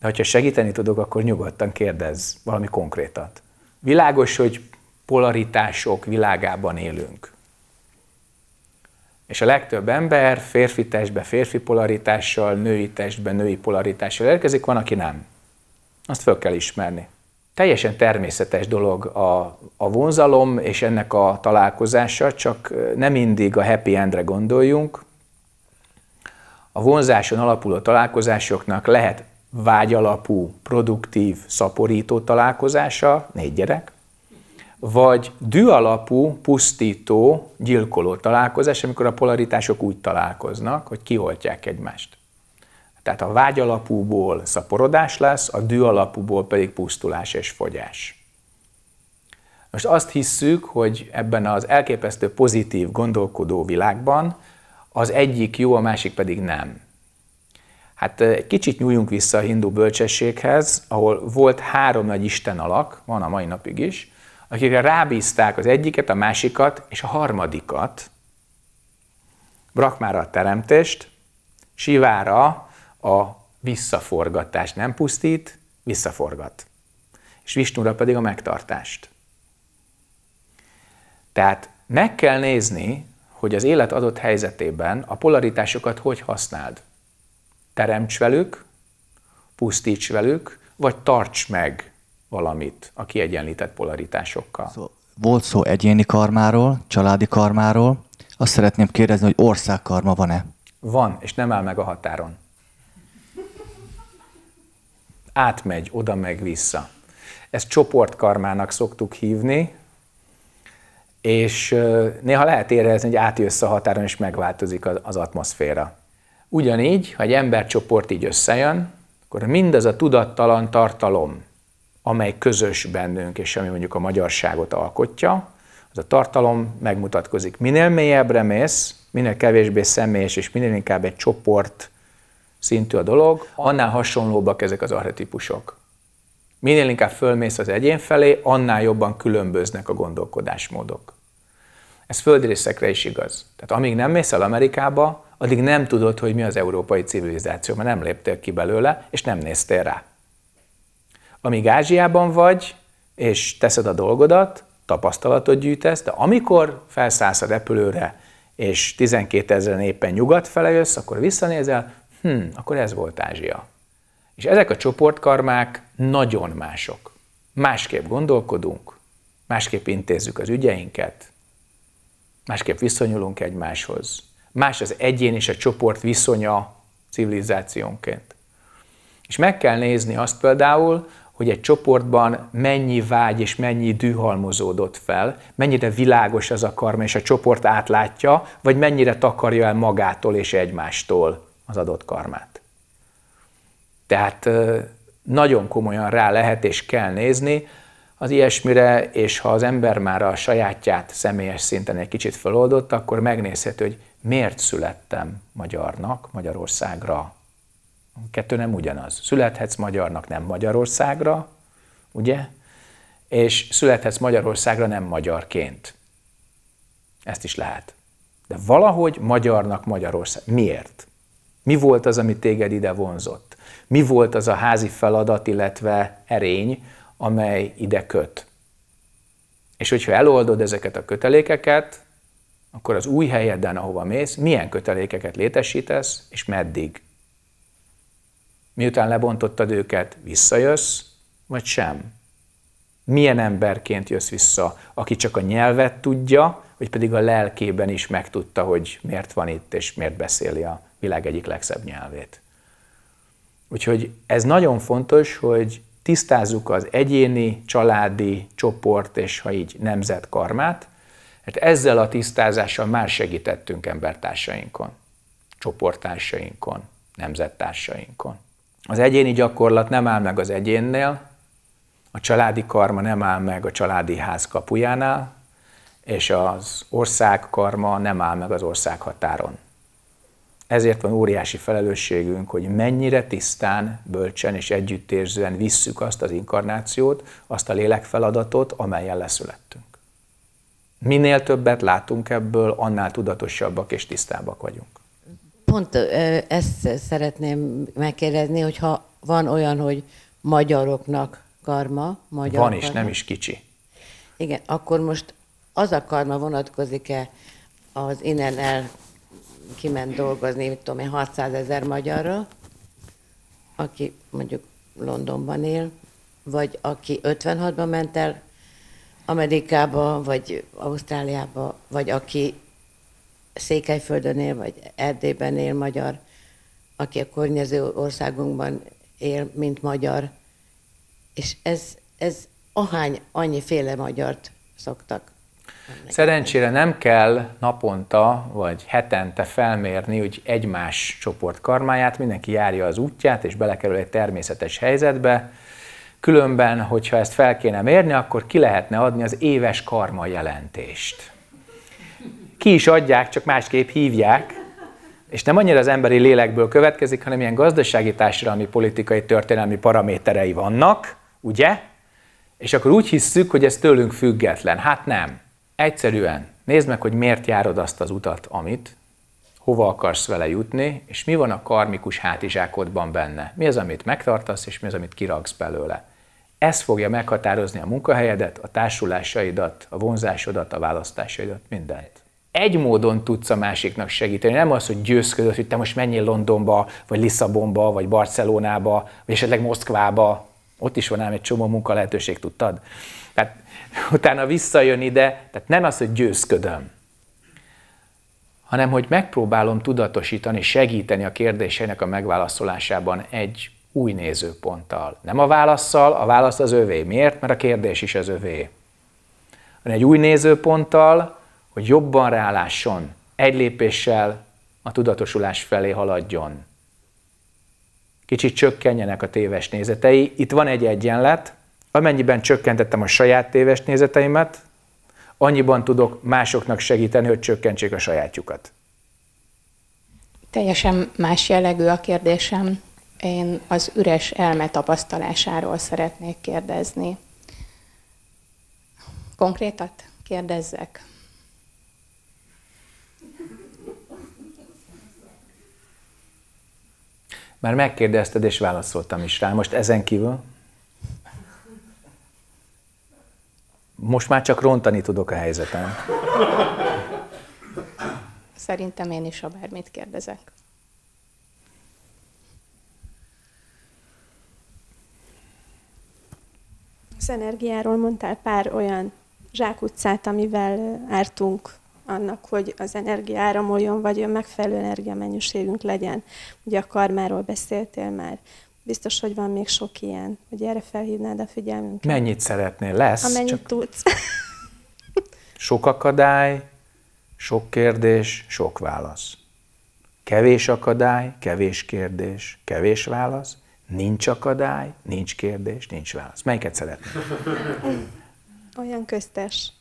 De hogyha segíteni tudok, akkor nyugodtan kérdezz valami konkrétat. Világos, hogy polaritások világában élünk. És a legtöbb ember férfi testbe férfi polaritással, női testbe női polaritással érkezik, van, aki nem. Azt fel kell ismerni. Teljesen természetes dolog a, a vonzalom és ennek a találkozása, csak nem mindig a happy endre gondoljunk. A vonzáson alapuló találkozásoknak lehet vágyalapú, produktív, szaporító találkozása, négy gyerek, vagy dűalapú, pusztító, gyilkoló találkozás, amikor a polaritások úgy találkoznak, hogy kioltják egymást. Tehát a vágy alapúból szaporodás lesz, a dű alapúból pedig pusztulás és fogyás. Most azt hisszük, hogy ebben az elképesztő pozitív gondolkodó világban az egyik jó, a másik pedig nem. Hát egy kicsit nyúljunk vissza a hindu bölcsességhez, ahol volt három nagy isten alak, van a mai napig is, akikre rábízták az egyiket, a másikat és a harmadikat, Brakmára a teremtést, Sivára a visszaforgatást. Nem pusztít, visszaforgat. És Visnúra pedig a megtartást. Tehát meg kell nézni, hogy az élet adott helyzetében a polaritásokat hogy használd teremts velük, pusztíts velük, vagy tarts meg valamit a kiegyenlített polaritásokkal. Szó, volt szó egyéni karmáról, családi karmáról. Azt szeretném kérdezni, hogy országkarma van-e? Van, és nem áll meg a határon. Átmegy, oda meg vissza. Ezt csoportkarmának szoktuk hívni, és néha lehet érezni, hogy átjössz a határon, és megváltozik az atmoszféra. Ugyanígy, ha egy embercsoport így összejön, akkor mindez a tudattalan tartalom, amely közös bennünk, és ami mondjuk a magyarságot alkotja, az a tartalom megmutatkozik. Minél mélyebbre mész, minél kevésbé személyes, és minél inkább egy csoport szintű a dolog, annál hasonlóbbak ezek az arhetipusok. Minél inkább fölmész az egyén felé, annál jobban különböznek a gondolkodásmódok. Ez földrészekre is igaz. Tehát amíg nem mész el Amerikába, addig nem tudod, hogy mi az európai civilizáció, mert nem léptél ki belőle, és nem néztél rá. Amíg Ázsiában vagy, és teszed a dolgodat, tapasztalatot gyűjtesz, de amikor felszállsz a repülőre, és 12 ezeren éppen nyugat fele jössz, akkor visszanézel, hm, akkor ez volt Ázsia. És ezek a csoportkarmák nagyon mások. Másképp gondolkodunk, másképp intézzük az ügyeinket, másképp viszonyulunk egymáshoz. Más az egyén és a csoport viszonya civilizációnként. És meg kell nézni azt például, hogy egy csoportban mennyi vágy és mennyi dühalmozódott fel, mennyire világos az a karma, és a csoport átlátja, vagy mennyire takarja el magától és egymástól az adott karmát. Tehát nagyon komolyan rá lehet és kell nézni, az ilyesmire, és ha az ember már a sajátját személyes szinten egy kicsit feloldott, akkor megnézhető, hogy miért születtem magyarnak Magyarországra. Kettő nem ugyanaz. Születhetsz magyarnak nem Magyarországra, ugye? És születhetsz Magyarországra nem magyarként. Ezt is lehet. De valahogy magyarnak Magyarország. Miért? Mi volt az, ami téged ide vonzott? Mi volt az a házi feladat, illetve erény, amely ide köt. És hogyha eloldod ezeket a kötelékeket, akkor az új helyeden, ahova mész, milyen kötelékeket létesítesz, és meddig. Miután lebontottad őket, visszajössz, vagy sem? Milyen emberként jössz vissza, aki csak a nyelvet tudja, vagy pedig a lelkében is megtudta, hogy miért van itt, és miért beszéli a világ egyik legszebb nyelvét. Úgyhogy ez nagyon fontos, hogy tisztázzuk az egyéni, családi, csoport és ha így nemzet karmát, mert hát ezzel a tisztázással már segítettünk embertársainkon, csoporttársainkon, nemzettársainkon. Az egyéni gyakorlat nem áll meg az egyénnél, a családi karma nem áll meg a családi ház kapujánál, és az ország karma nem áll meg az ország határon. Ezért van óriási felelősségünk, hogy mennyire tisztán, bölcsen és együttérzően visszük azt az inkarnációt, azt a lélekfeladatot, amelyen leszülettünk. Minél többet látunk ebből, annál tudatosabbak és tisztábbak vagyunk. Pont ezt szeretném megkérdezni, hogyha van olyan, hogy magyaroknak karma, magyar Van, karma. és nem is kicsi. Igen, akkor most az a karma vonatkozik-e az innen el kiment dolgozni, mit tudom én, 600 ezer magyarra, aki mondjuk Londonban él, vagy aki 56-ban ment el Amerikába, vagy Ausztráliába, vagy aki Székelyföldön él, vagy Erdélyben él magyar, aki a környező országunkban él, mint magyar. És ez, ez ahány annyiféle magyart szoktak Szerencsére nem kell naponta vagy hetente felmérni hogy egymás csoport karmáját, mindenki járja az útját és belekerül egy természetes helyzetbe. Különben, hogyha ezt fel kéne mérni, akkor ki lehetne adni az éves karma jelentést. Ki is adják, csak másképp hívják, és nem annyira az emberi lélekből következik, hanem ilyen gazdasági, társadalmi, politikai, történelmi paraméterei vannak, ugye? És akkor úgy hisszük, hogy ez tőlünk független. Hát nem. Egyszerűen nézd meg, hogy miért járod azt az utat, amit, hova akarsz vele jutni, és mi van a karmikus hátizsákodban benne. Mi az, amit megtartasz, és mi az, amit kiragsz belőle. Ez fogja meghatározni a munkahelyedet, a társulásaidat, a vonzásodat, a választásaidat, mindent. Egy módon tudsz a másiknak segíteni, nem az, hogy győzködött, hogy te most menjél Londonba, vagy Lisszabonba, vagy Barcelonába, vagy esetleg Moszkvába, ott is van ám egy csomó munkalehetőség, tudtad? Tehát (laughs) utána visszajön ide, tehát nem az, hogy győzködöm, hanem hogy megpróbálom tudatosítani, segíteni a kérdéseinek a megválaszolásában egy új nézőponttal. Nem a válaszsal, a válasz az övé. Miért? Mert a kérdés is az övé. Hanem egy új nézőponttal, hogy jobban rálásson, egy lépéssel a tudatosulás felé haladjon. Kicsit csökkenjenek a téves nézetei. Itt van egy egyenlet, amennyiben csökkentettem a saját téves nézeteimet, annyiban tudok másoknak segíteni, hogy csökkentsék a sajátjukat. Teljesen más jellegű a kérdésem. Én az üres elme tapasztalásáról szeretnék kérdezni. Konkrétat kérdezzek? Már megkérdezted, és válaszoltam is rá. Most ezen kívül? most már csak rontani tudok a helyzeten. Szerintem én is, ha bármit kérdezek. Az energiáról mondtál pár olyan zsákutcát, amivel ártunk annak, hogy az energia áramoljon, vagy a megfelelő energiamennyiségünk legyen. Ugye a karmáról beszéltél már, biztos, hogy van még sok ilyen, hogy erre felhívnád a figyelmünket. Mennyit szeretnél? Lesz? Amennyit csak... tudsz. (laughs) sok akadály, sok kérdés, sok válasz. Kevés akadály, kevés kérdés, kevés válasz. Nincs akadály, nincs kérdés, nincs válasz. Melyiket szeretnél? (laughs) Olyan köztes.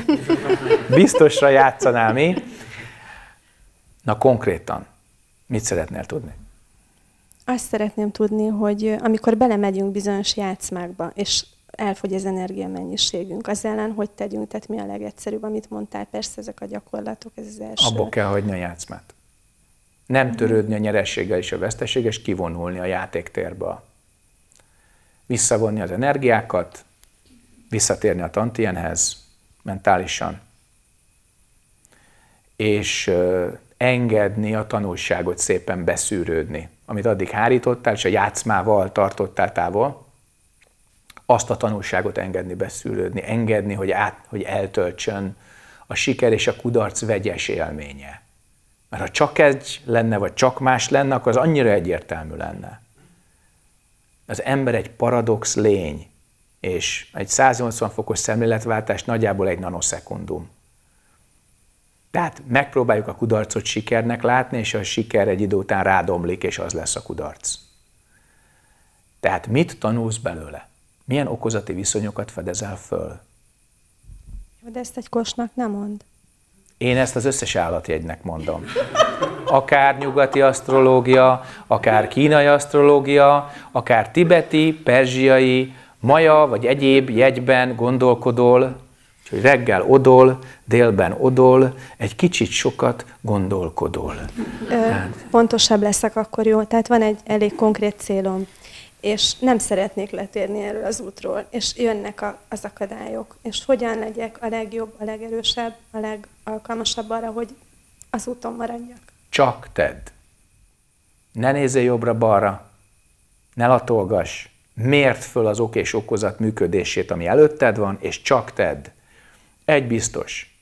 (laughs) Biztosra játszanál mi? Na konkrétan, mit szeretnél tudni? azt szeretném tudni, hogy amikor belemegyünk bizonyos játszmákba, és elfogy az energiamennyiségünk. Az ellen hogy tegyünk, tehát mi a legegyszerűbb, amit mondtál, persze ezek a gyakorlatok, ez az első. Abba kell hagyni a játszmát. Nem mhm. törődni a nyerességgel és a veszteséggel, és kivonulni a játéktérből. Visszavonni az energiákat, visszatérni a tantienhez mentálisan, és engedni a tanulságot szépen beszűrődni amit addig hárítottál, és a játszmával tartottál távol, azt a tanulságot engedni beszülődni, engedni, hogy, át, hogy eltöltsön a siker és a kudarc vegyes élménye. Mert ha csak egy lenne, vagy csak más lenne, akkor az annyira egyértelmű lenne. Az ember egy paradox lény, és egy 180 fokos szemléletváltás nagyjából egy nanoszekundum. Tehát megpróbáljuk a kudarcot sikernek látni, és a siker egy idő után rádomlik, és az lesz a kudarc. Tehát mit tanulsz belőle? Milyen okozati viszonyokat fedezel föl? Jó, de ezt egy kosnak nem mond. Én ezt az összes állatjegynek mondom. Akár nyugati asztrológia, akár kínai asztrológia, akár tibeti, perzsiai, maja vagy egyéb jegyben gondolkodol, hogy reggel odol, délben odol, egy kicsit sokat gondolkodol. Ö, pontosabb leszek akkor jó, tehát van egy elég konkrét célom, és nem szeretnék letérni erről az útról, és jönnek a, az akadályok, és hogyan legyek a legjobb, a legerősebb, a legalkalmasabb arra, hogy az úton maradjak. Csak tedd. Ne nézzél jobbra-balra, ne latolgass, mért föl az ok és okozat működését, ami előtted van, és csak tedd. Egy biztos,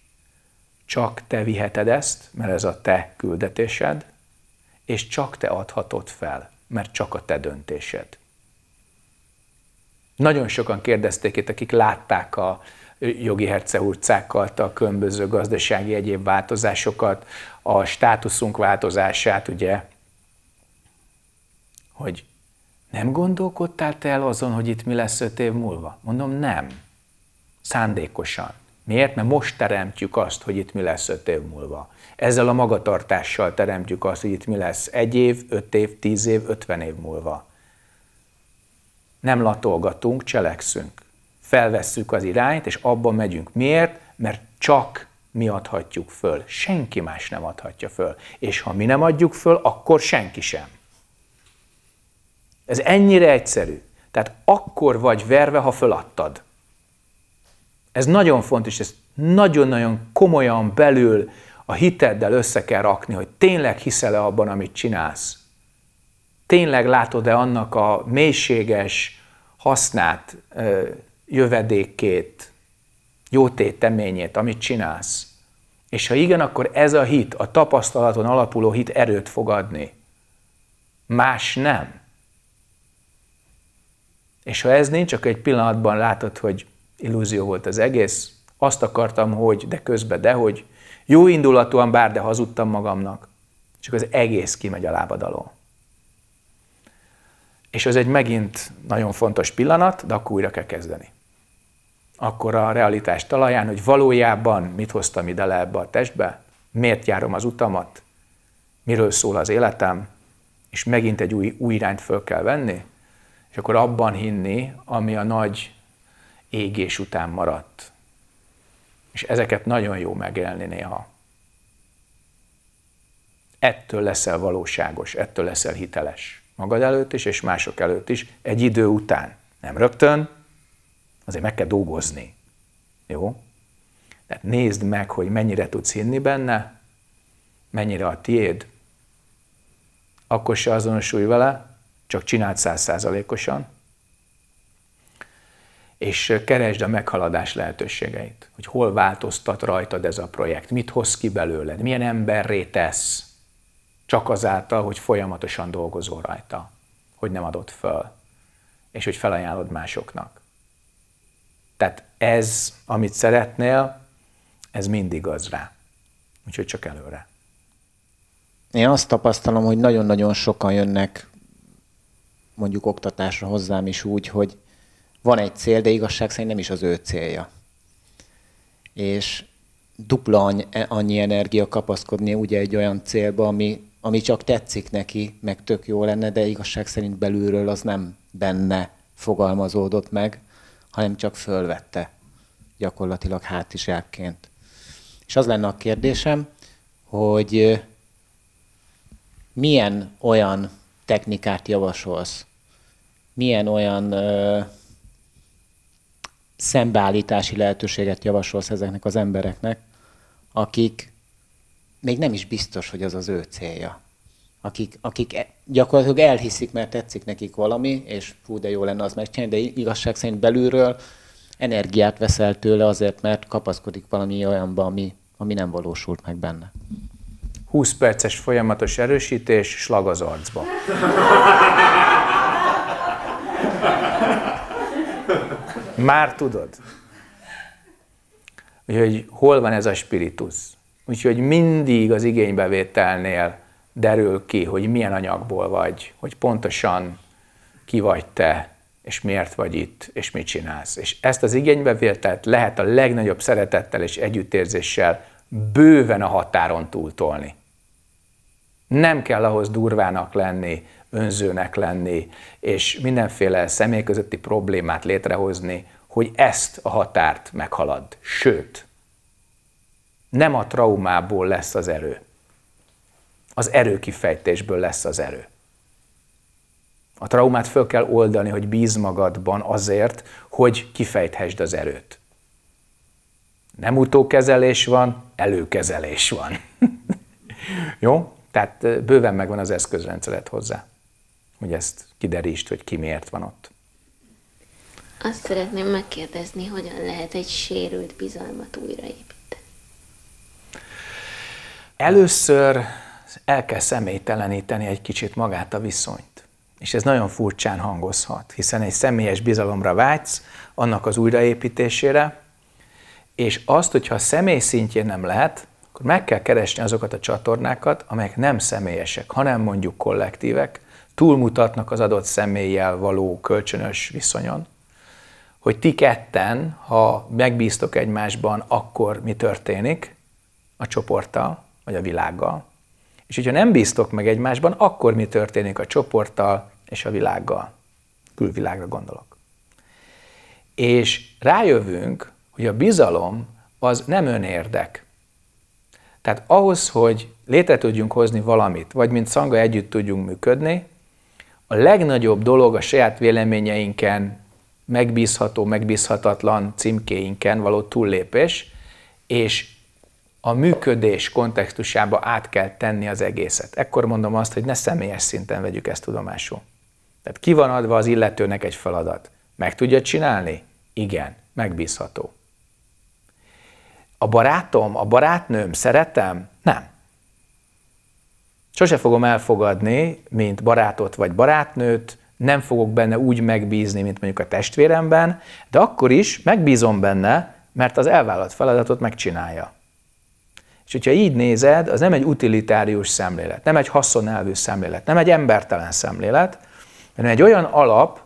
csak te viheted ezt, mert ez a te küldetésed, és csak te adhatod fel, mert csak a te döntésed. Nagyon sokan kérdezték itt, akik látták a jogi herce a különböző gazdasági egyéb változásokat, a státuszunk változását, ugye, hogy nem gondolkodtál te el azon, hogy itt mi lesz öt év múlva? Mondom, nem. Szándékosan. Miért? Mert most teremtjük azt, hogy itt mi lesz öt év múlva. Ezzel a magatartással teremtjük azt, hogy itt mi lesz egy év, öt év, tíz év, ötven év múlva. Nem latolgatunk, cselekszünk. Felvesszük az irányt, és abban megyünk. Miért? Mert csak mi adhatjuk föl. Senki más nem adhatja föl. És ha mi nem adjuk föl, akkor senki sem. Ez ennyire egyszerű. Tehát akkor vagy verve, ha föladtad. Ez nagyon fontos, ez nagyon-nagyon komolyan belül a hiteddel össze kell rakni, hogy tényleg hiszel-e abban, amit csinálsz. Tényleg látod-e annak a mélységes hasznát, jövedékét, jótéteményét, amit csinálsz. És ha igen, akkor ez a hit, a tapasztalaton alapuló hit erőt fog adni. Más nem. És ha ez nincs, akkor egy pillanatban látod, hogy illúzió volt az egész. Azt akartam, hogy, de közben de hogy Jó indulatúan bár, de hazudtam magamnak. Csak az egész kimegy a lábad alól. És ez egy megint nagyon fontos pillanat, de akkor újra kell kezdeni. Akkor a realitás talaján, hogy valójában mit hoztam ide le ebbe a testbe, miért járom az utamat, miről szól az életem, és megint egy új, új irányt föl kell venni, és akkor abban hinni, ami a nagy égés után maradt. És ezeket nagyon jó megélni néha. Ettől leszel valóságos, ettől leszel hiteles. Magad előtt is, és mások előtt is, egy idő után. Nem rögtön, azért meg kell dolgozni. Jó? Tehát nézd meg, hogy mennyire tudsz hinni benne, mennyire a tiéd. Akkor se azonosulj vele, csak csináld százszázalékosan, és keresd a meghaladás lehetőségeit, hogy hol változtat rajtad ez a projekt, mit hoz ki belőled, milyen emberré tesz, csak azáltal, hogy folyamatosan dolgozol rajta, hogy nem adod föl, és hogy felajánlod másoknak. Tehát ez, amit szeretnél, ez mindig az rá. Úgyhogy csak előre. Én azt tapasztalom, hogy nagyon-nagyon sokan jönnek mondjuk oktatásra hozzám is úgy, hogy van egy cél, de igazság szerint nem is az ő célja. És dupla annyi energia kapaszkodni ugye egy olyan célba, ami, ami csak tetszik neki, meg tök jó lenne, de igazság szerint belülről az nem benne fogalmazódott meg, hanem csak fölvette gyakorlatilag hátizsákként. És az lenne a kérdésem, hogy milyen olyan technikát javasolsz, milyen olyan szembeállítási lehetőséget javasolsz ezeknek az embereknek, akik még nem is biztos, hogy az az ő célja. Akik, akik e- gyakorlatilag elhiszik, mert tetszik nekik valami, és hú, de jó lenne az megcsinálni, de igazság szerint belülről energiát veszel tőle azért, mert kapaszkodik valami olyanba, ami, ami nem valósult meg benne. 20 perces folyamatos erősítés, slag az arcba. (laughs) Már tudod. Úgyhogy hol van ez a spiritus? Úgyhogy mindig az igénybevételnél derül ki, hogy milyen anyagból vagy, hogy pontosan ki vagy te, és miért vagy itt, és mit csinálsz. És ezt az igénybevételt lehet a legnagyobb szeretettel és együttérzéssel bőven a határon túltolni. Nem kell ahhoz durvának lenni, önzőnek lenni, és mindenféle személy közötti problémát létrehozni, hogy ezt a határt meghalad. Sőt, nem a traumából lesz az erő. Az erőkifejtésből lesz az erő. A traumát föl kell oldani, hogy bíz magadban azért, hogy kifejthesd az erőt. Nem utókezelés van, előkezelés van. (laughs) Jó? Tehát bőven megvan az eszközrendszeret hozzá hogy ezt kiderítsd, hogy ki miért van ott. Azt szeretném megkérdezni, hogyan lehet egy sérült bizalmat újraépíteni. Először el kell személyteleníteni egy kicsit magát a viszonyt. És ez nagyon furcsán hangozhat, hiszen egy személyes bizalomra vágysz, annak az újraépítésére, és azt, hogyha a személy szintjén nem lehet, akkor meg kell keresni azokat a csatornákat, amelyek nem személyesek, hanem mondjuk kollektívek, túlmutatnak az adott személlyel való kölcsönös viszonyon. Hogy ti ketten, ha megbíztok egymásban, akkor mi történik a csoporttal, vagy a világgal. És hogyha nem bíztok meg egymásban, akkor mi történik a csoporttal és a világgal. Külvilágra gondolok. És rájövünk, hogy a bizalom az nem önérdek. Tehát ahhoz, hogy létre tudjunk hozni valamit, vagy mint szanga együtt tudjunk működni, a legnagyobb dolog a saját véleményeinken, megbízható, megbízhatatlan címkéinken való túllépés, és a működés kontextusába át kell tenni az egészet. Ekkor mondom azt, hogy ne személyes szinten vegyük ezt tudomásul. Tehát ki van adva az illetőnek egy feladat. Meg tudja csinálni? Igen, megbízható. A barátom, a barátnőm, szeretem? Nem. Sose fogom elfogadni, mint barátot vagy barátnőt, nem fogok benne úgy megbízni, mint mondjuk a testvéremben, de akkor is megbízom benne, mert az elvállalt feladatot megcsinálja. És hogyha így nézed, az nem egy utilitárius szemlélet, nem egy haszonelvű szemlélet, nem egy embertelen szemlélet, hanem egy olyan alap,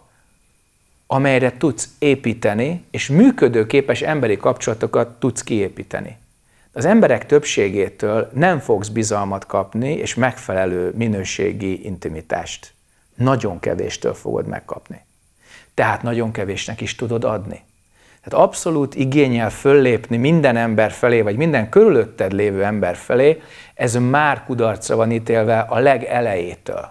amelyre tudsz építeni, és működőképes emberi kapcsolatokat tudsz kiépíteni. Az emberek többségétől nem fogsz bizalmat kapni, és megfelelő minőségi intimitást. Nagyon kevéstől fogod megkapni. Tehát nagyon kevésnek is tudod adni. Tehát abszolút igényel föllépni minden ember felé, vagy minden körülötted lévő ember felé, ez már kudarcra van ítélve a legelejétől.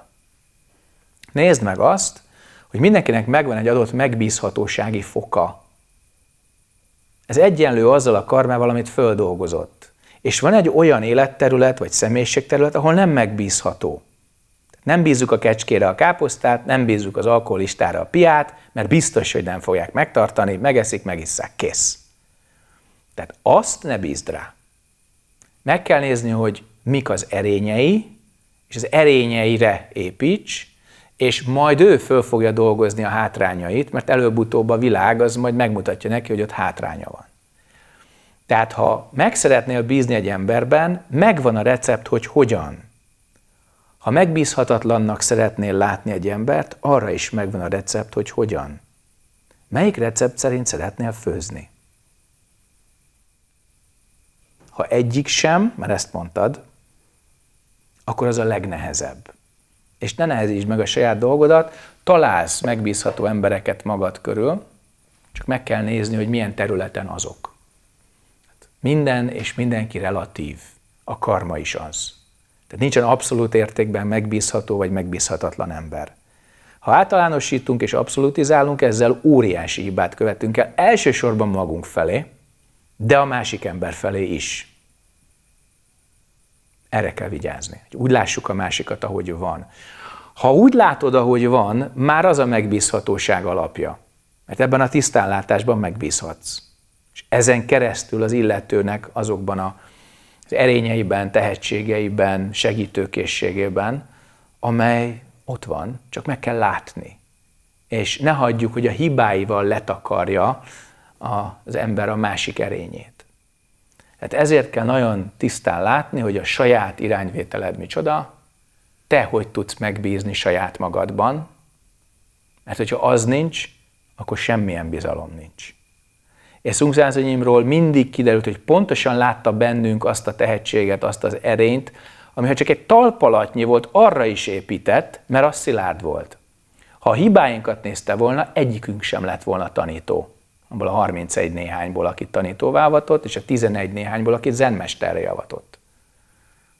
Nézd meg azt, hogy mindenkinek megvan egy adott megbízhatósági foka. Ez egyenlő azzal a karmával, amit földolgozott. És van egy olyan életterület, vagy személyiségterület, ahol nem megbízható. Nem bízzuk a kecskére a káposztát, nem bízzuk az alkoholistára a piát, mert biztos, hogy nem fogják megtartani, megeszik, megisszák, kész. Tehát azt ne bízd rá. Meg kell nézni, hogy mik az erényei, és az erényeire építs, és majd ő föl fogja dolgozni a hátrányait, mert előbb-utóbb a világ az majd megmutatja neki, hogy ott hátránya van. Tehát ha meg szeretnél bízni egy emberben, megvan a recept, hogy hogyan. Ha megbízhatatlannak szeretnél látni egy embert, arra is megvan a recept, hogy hogyan. Melyik recept szerint szeretnél főzni? Ha egyik sem, mert ezt mondtad, akkor az a legnehezebb és ne nehezítsd meg a saját dolgodat, találsz megbízható embereket magad körül, csak meg kell nézni, hogy milyen területen azok. Hát minden és mindenki relatív. A karma is az. Tehát nincsen abszolút értékben megbízható vagy megbízhatatlan ember. Ha általánosítunk és abszolutizálunk, ezzel óriási hibát követünk el, elsősorban magunk felé, de a másik ember felé is. Erre kell vigyázni. Úgy lássuk a másikat, ahogy van. Ha úgy látod, ahogy van, már az a megbízhatóság alapja. Mert ebben a tisztánlátásban megbízhatsz. És ezen keresztül az illetőnek azokban a, az erényeiben, tehetségeiben, segítőkészségében, amely ott van, csak meg kell látni. És ne hagyjuk, hogy a hibáival letakarja az ember a másik erényét. Tehát ezért kell nagyon tisztán látni, hogy a saját irányvételed micsoda, te hogy tudsz megbízni saját magadban, mert hogyha az nincs, akkor semmilyen bizalom nincs. És szungzázanyimról mindig kiderült, hogy pontosan látta bennünk azt a tehetséget, azt az erényt, ami ha csak egy talpalatnyi volt, arra is épített, mert az szilárd volt. Ha a hibáinkat nézte volna, egyikünk sem lett volna tanító abból a 31 néhányból, akit tanítóvá avatott, és a 11 néhányból, akit zenmesterre javatott.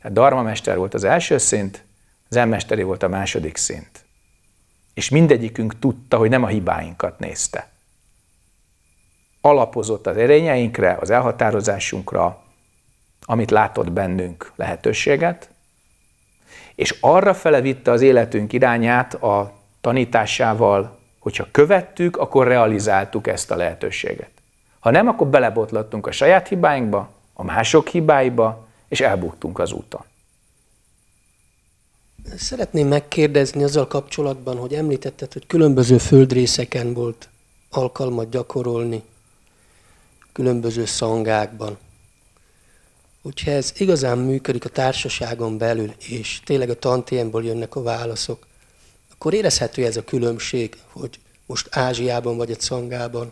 Tehát mester volt az első szint, zenmesteri volt a második szint. És mindegyikünk tudta, hogy nem a hibáinkat nézte. Alapozott az erényeinkre, az elhatározásunkra, amit látott bennünk lehetőséget, és arra fele vitte az életünk irányát a tanításával, Hogyha követtük, akkor realizáltuk ezt a lehetőséget. Ha nem, akkor belebotlattunk a saját hibáinkba, a mások hibáiba, és elbuktunk az úton. Szeretném megkérdezni azzal kapcsolatban, hogy említetted, hogy különböző földrészeken volt alkalmat gyakorolni, különböző szangákban. Hogyha ez igazán működik a társaságon belül, és tényleg a tantiemből jönnek a válaszok, akkor érezhető ez a különbség, hogy most Ázsiában vagy a Cangában,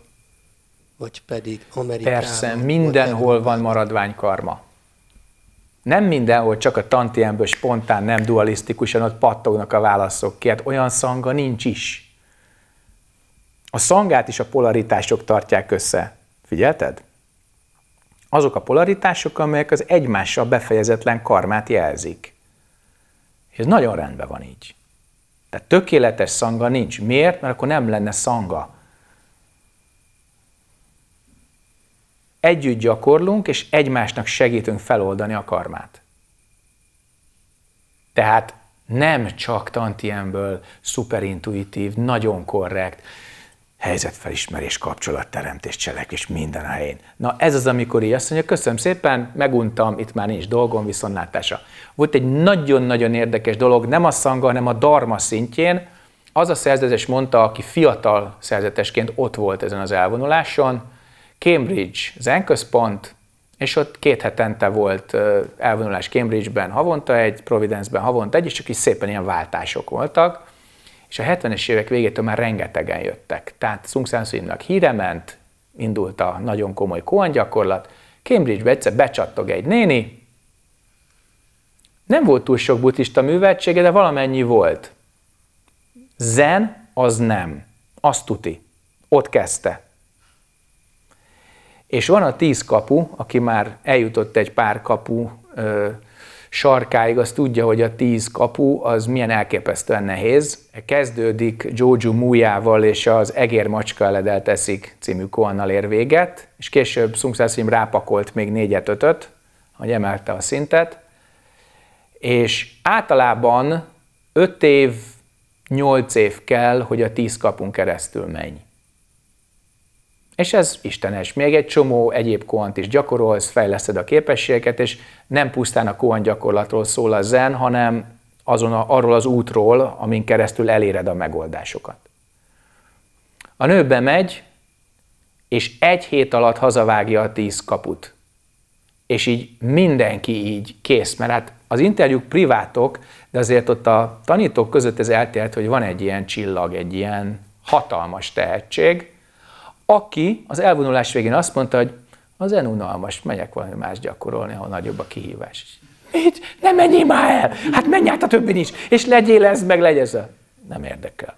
vagy pedig Amerikában. Persze, mindenhol van maradványkarma. Nem mindenhol, csak a tantiemből spontán, nem dualisztikusan ott pattognak a válaszok ki. Hát olyan szanga nincs is. A szangát is a polaritások tartják össze. Figyelted? Azok a polaritások, amelyek az egymással befejezetlen karmát jelzik. És ez nagyon rendben van így. Tehát tökéletes szanga nincs. Miért? Mert akkor nem lenne szanga. Együtt gyakorlunk, és egymásnak segítünk feloldani a karmát. Tehát nem csak tantiemből szuperintuitív, nagyon korrekt, helyzetfelismerés, kapcsolatteremtés, cselekvés minden a helyén. Na ez az, amikor így azt mondja, köszönöm szépen, meguntam, itt már nincs dolgom, viszontlátása. Volt egy nagyon-nagyon érdekes dolog, nem a szanga, hanem a darma szintjén. Az a szerzetes mondta, aki fiatal szerzetesként ott volt ezen az elvonuláson, Cambridge zenközpont, és ott két hetente volt elvonulás Cambridge-ben havonta egy, Providence-ben havonta egy, és csak is szépen ilyen váltások voltak és a 70-es évek végétől már rengetegen jöttek. Tehát Sung Sansuimnak híre ment, indult a nagyon komoly koan gyakorlat, Cambridge-be egyszer becsattog egy néni, nem volt túl sok buddhista műveltsége, de valamennyi volt. Zen az nem. Azt tuti. Ott kezdte. És van a tíz kapu, aki már eljutott egy pár kapu ö, sarkáig, az tudja, hogy a tíz kapu az milyen elképesztően nehéz. Kezdődik Jojo Mújával és az Egér macska eledel teszik című koannal ér véget, és később Sassim rápakolt még négyet ötöt, hogy emelte a szintet, és általában öt év, nyolc év kell, hogy a tíz kapun keresztül menj. És ez istenes. Még egy csomó egyéb koant is gyakorolsz, fejleszted a képességeket, és nem pusztán a koant gyakorlatról szól a zen, hanem azon a, arról az útról, amin keresztül eléred a megoldásokat. A nő bemegy, és egy hét alatt hazavágja a tíz kaput. És így mindenki így kész, mert hát az interjúk privátok, de azért ott a tanítók között ez eltért, hogy van egy ilyen csillag, egy ilyen hatalmas tehetség, aki az elvonulás végén azt mondta, hogy az zen unalmas, megyek valami más gyakorolni, ha nagyobb a kihívás. Mit? Ne menjél már el! Hát menj át a többi is, és legyél ez, meg legyél ez. Nem érdekel.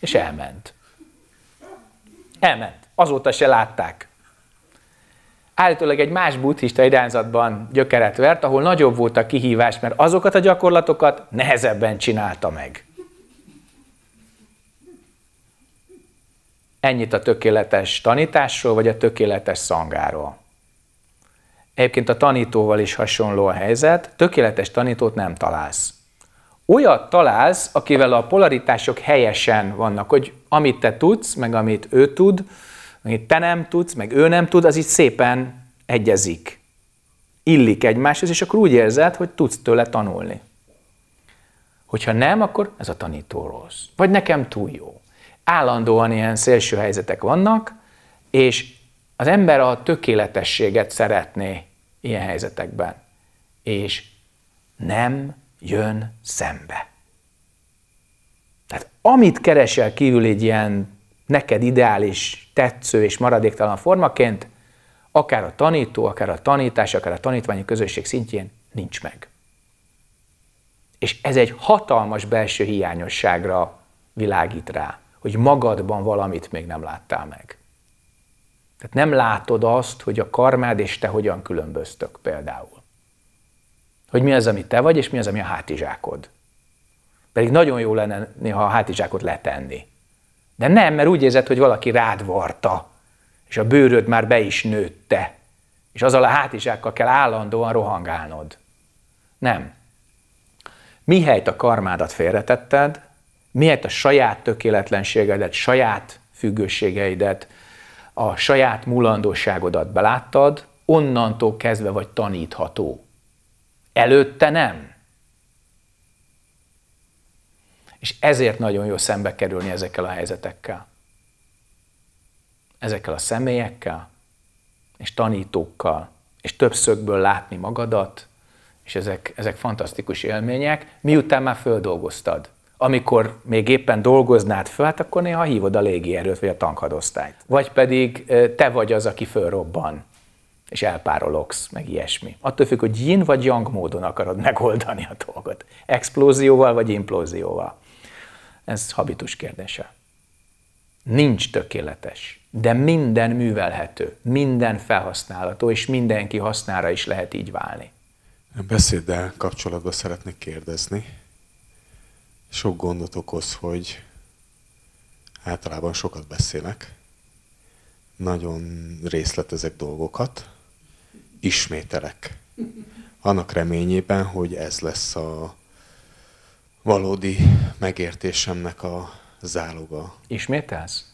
És elment. Elment. Azóta se látták. Állítólag egy más buddhista irányzatban gyökeret vert, ahol nagyobb volt a kihívás, mert azokat a gyakorlatokat nehezebben csinálta meg. Ennyit a tökéletes tanításról, vagy a tökéletes szangáról. Egyébként a tanítóval is hasonló a helyzet, tökéletes tanítót nem találsz. Olyat találsz, akivel a polaritások helyesen vannak, hogy amit te tudsz, meg amit ő tud, amit te nem tudsz, meg ő nem tud, az így szépen egyezik. Illik egymáshoz, és akkor úgy érzed, hogy tudsz tőle tanulni. Hogyha nem, akkor ez a tanító rossz. Vagy nekem túl jó állandóan ilyen szélső helyzetek vannak, és az ember a tökéletességet szeretné ilyen helyzetekben, és nem jön szembe. Tehát amit keresel kívül egy ilyen neked ideális, tetsző és maradéktalan formaként, akár a tanító, akár a tanítás, akár a tanítványi közösség szintjén nincs meg. És ez egy hatalmas belső hiányosságra világít rá hogy magadban valamit még nem láttál meg. Tehát nem látod azt, hogy a karmád és te hogyan különböztök például. Hogy mi az, ami te vagy, és mi az, ami a hátizsákod. Pedig nagyon jó lenne néha a hátizsákot letenni. De nem, mert úgy érzed, hogy valaki rád varta, és a bőröd már be is nőtte, és azzal a hátizsákkal kell állandóan rohangálnod. Nem. Mihelyt a karmádat félretetted, miért a saját tökéletlenségedet, saját függőségeidet, a saját mulandóságodat beláttad, onnantól kezdve vagy tanítható. Előtte nem. És ezért nagyon jó szembe kerülni ezekkel a helyzetekkel. Ezekkel a személyekkel, és tanítókkal, és többszögből látni magadat, és ezek, ezek fantasztikus élmények, miután már földolgoztad amikor még éppen dolgoznád föl, hát akkor néha hívod a légierőt vagy a tankhadosztályt. Vagy pedig te vagy az, aki fölrobban, és elpárologsz, meg ilyesmi. Attól függ, hogy yin vagy yang módon akarod megoldani a dolgot. Explózióval vagy implózióval. Ez habitus kérdése. Nincs tökéletes, de minden művelhető, minden felhasználható, és mindenki hasznára is lehet így válni. Beszéddel kapcsolatban szeretnék kérdezni sok gondot okoz, hogy általában sokat beszélek, nagyon részletezek dolgokat, ismételek. Annak reményében, hogy ez lesz a valódi megértésemnek a záloga. Ismételsz?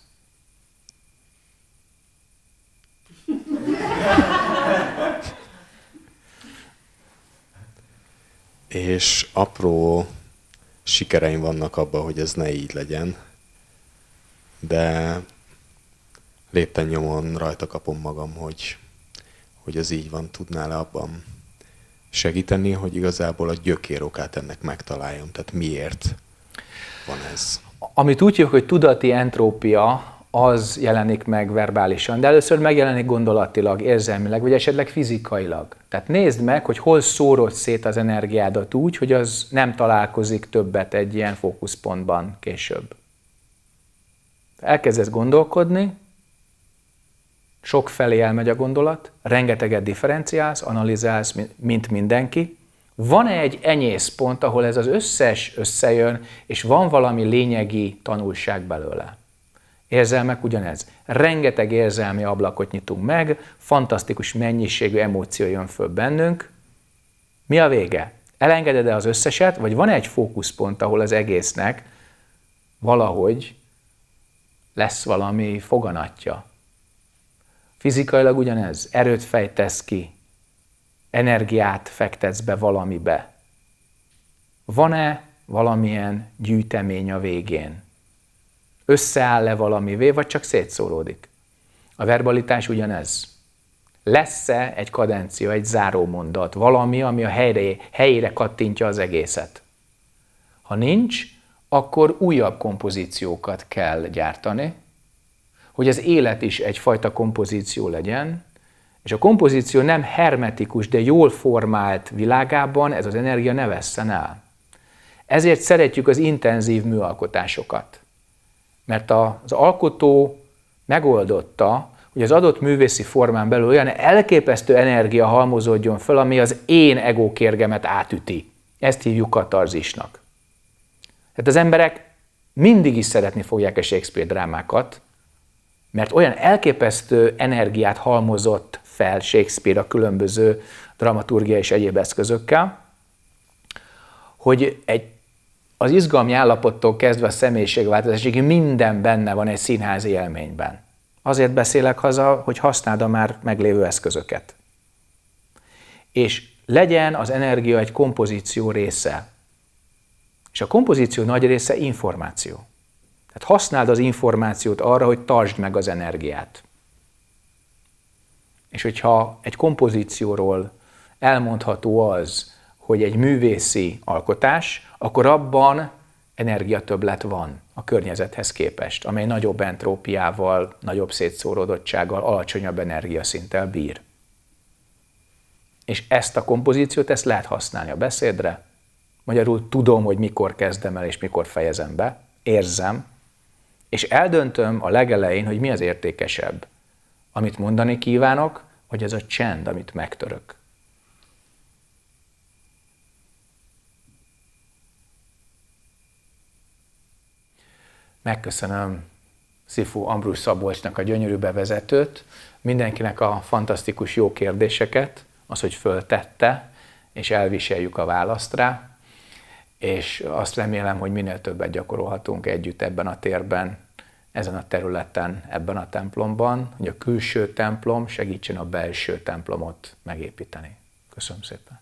És apró sikereim vannak abban, hogy ez ne így legyen, de lépten nyomon rajta kapom magam, hogy, hogy ez így van, tudnál-e abban segíteni, hogy igazából a gyökérokát ennek megtaláljam, tehát miért van ez? Amit úgy hívjuk, hogy tudati entrópia, az jelenik meg verbálisan, de először megjelenik gondolatilag, érzelmileg, vagy esetleg fizikailag. Tehát nézd meg, hogy hol szórod szét az energiádat úgy, hogy az nem találkozik többet egy ilyen fókuszpontban később. Elkezdesz gondolkodni, sok felé elmegy a gondolat, rengeteget differenciálsz, analizálsz, mint mindenki. Van-e egy enyész pont, ahol ez az összes összejön, és van valami lényegi tanulság belőle? Érzelmek ugyanez. Rengeteg érzelmi ablakot nyitunk meg, fantasztikus mennyiségű emóció jön föl bennünk. Mi a vége? Elengeded-e az összeset, vagy van egy fókuszpont, ahol az egésznek valahogy lesz valami foganatja? Fizikailag ugyanez. Erőt fejtesz ki, energiát fektetsz be valamibe. Van-e valamilyen gyűjtemény a végén? Összeáll-e valamivé, vagy csak szétszóródik? A verbalitás ugyanez. Lesz-e egy kadencia, egy zárómondat, valami, ami a helyre, helyére kattintja az egészet? Ha nincs, akkor újabb kompozíciókat kell gyártani, hogy az élet is egyfajta kompozíció legyen, és a kompozíció nem hermetikus, de jól formált világában ez az energia ne vesszen el. Ezért szeretjük az intenzív műalkotásokat. Mert az alkotó megoldotta, hogy az adott művészi formán belül olyan elképesztő energia halmozódjon fel, ami az én egókérgemet átüti. Ezt hívjuk katarzisnak. Tehát az emberek mindig is szeretni fogják a Shakespeare drámákat, mert olyan elképesztő energiát halmozott fel Shakespeare a különböző dramaturgia és egyéb eszközökkel, hogy egy az izgalmi állapottól kezdve a személyiségváltozásig minden benne van egy színházi élményben. Azért beszélek haza, hogy használd a már meglévő eszközöket. És legyen az energia egy kompozíció része. És a kompozíció nagy része információ. Tehát használd az információt arra, hogy tartsd meg az energiát. És hogyha egy kompozícióról elmondható az, hogy egy művészi alkotás, akkor abban energiatöblet van a környezethez képest, amely nagyobb entrópiával, nagyobb szétszóródottsággal, alacsonyabb energiaszinttel bír. És ezt a kompozíciót, ezt lehet használni a beszédre. Magyarul tudom, hogy mikor kezdem el és mikor fejezem be, érzem, és eldöntöm a legelején, hogy mi az értékesebb. Amit mondani kívánok, vagy ez a csend, amit megtörök. Megköszönöm Szifu Ambrus Szabolcsnak a gyönyörű bevezetőt, mindenkinek a fantasztikus jó kérdéseket, az, hogy föltette, és elviseljük a választ rá, és azt remélem, hogy minél többet gyakorolhatunk együtt ebben a térben, ezen a területen, ebben a templomban, hogy a külső templom segítsen a belső templomot megépíteni. Köszönöm szépen!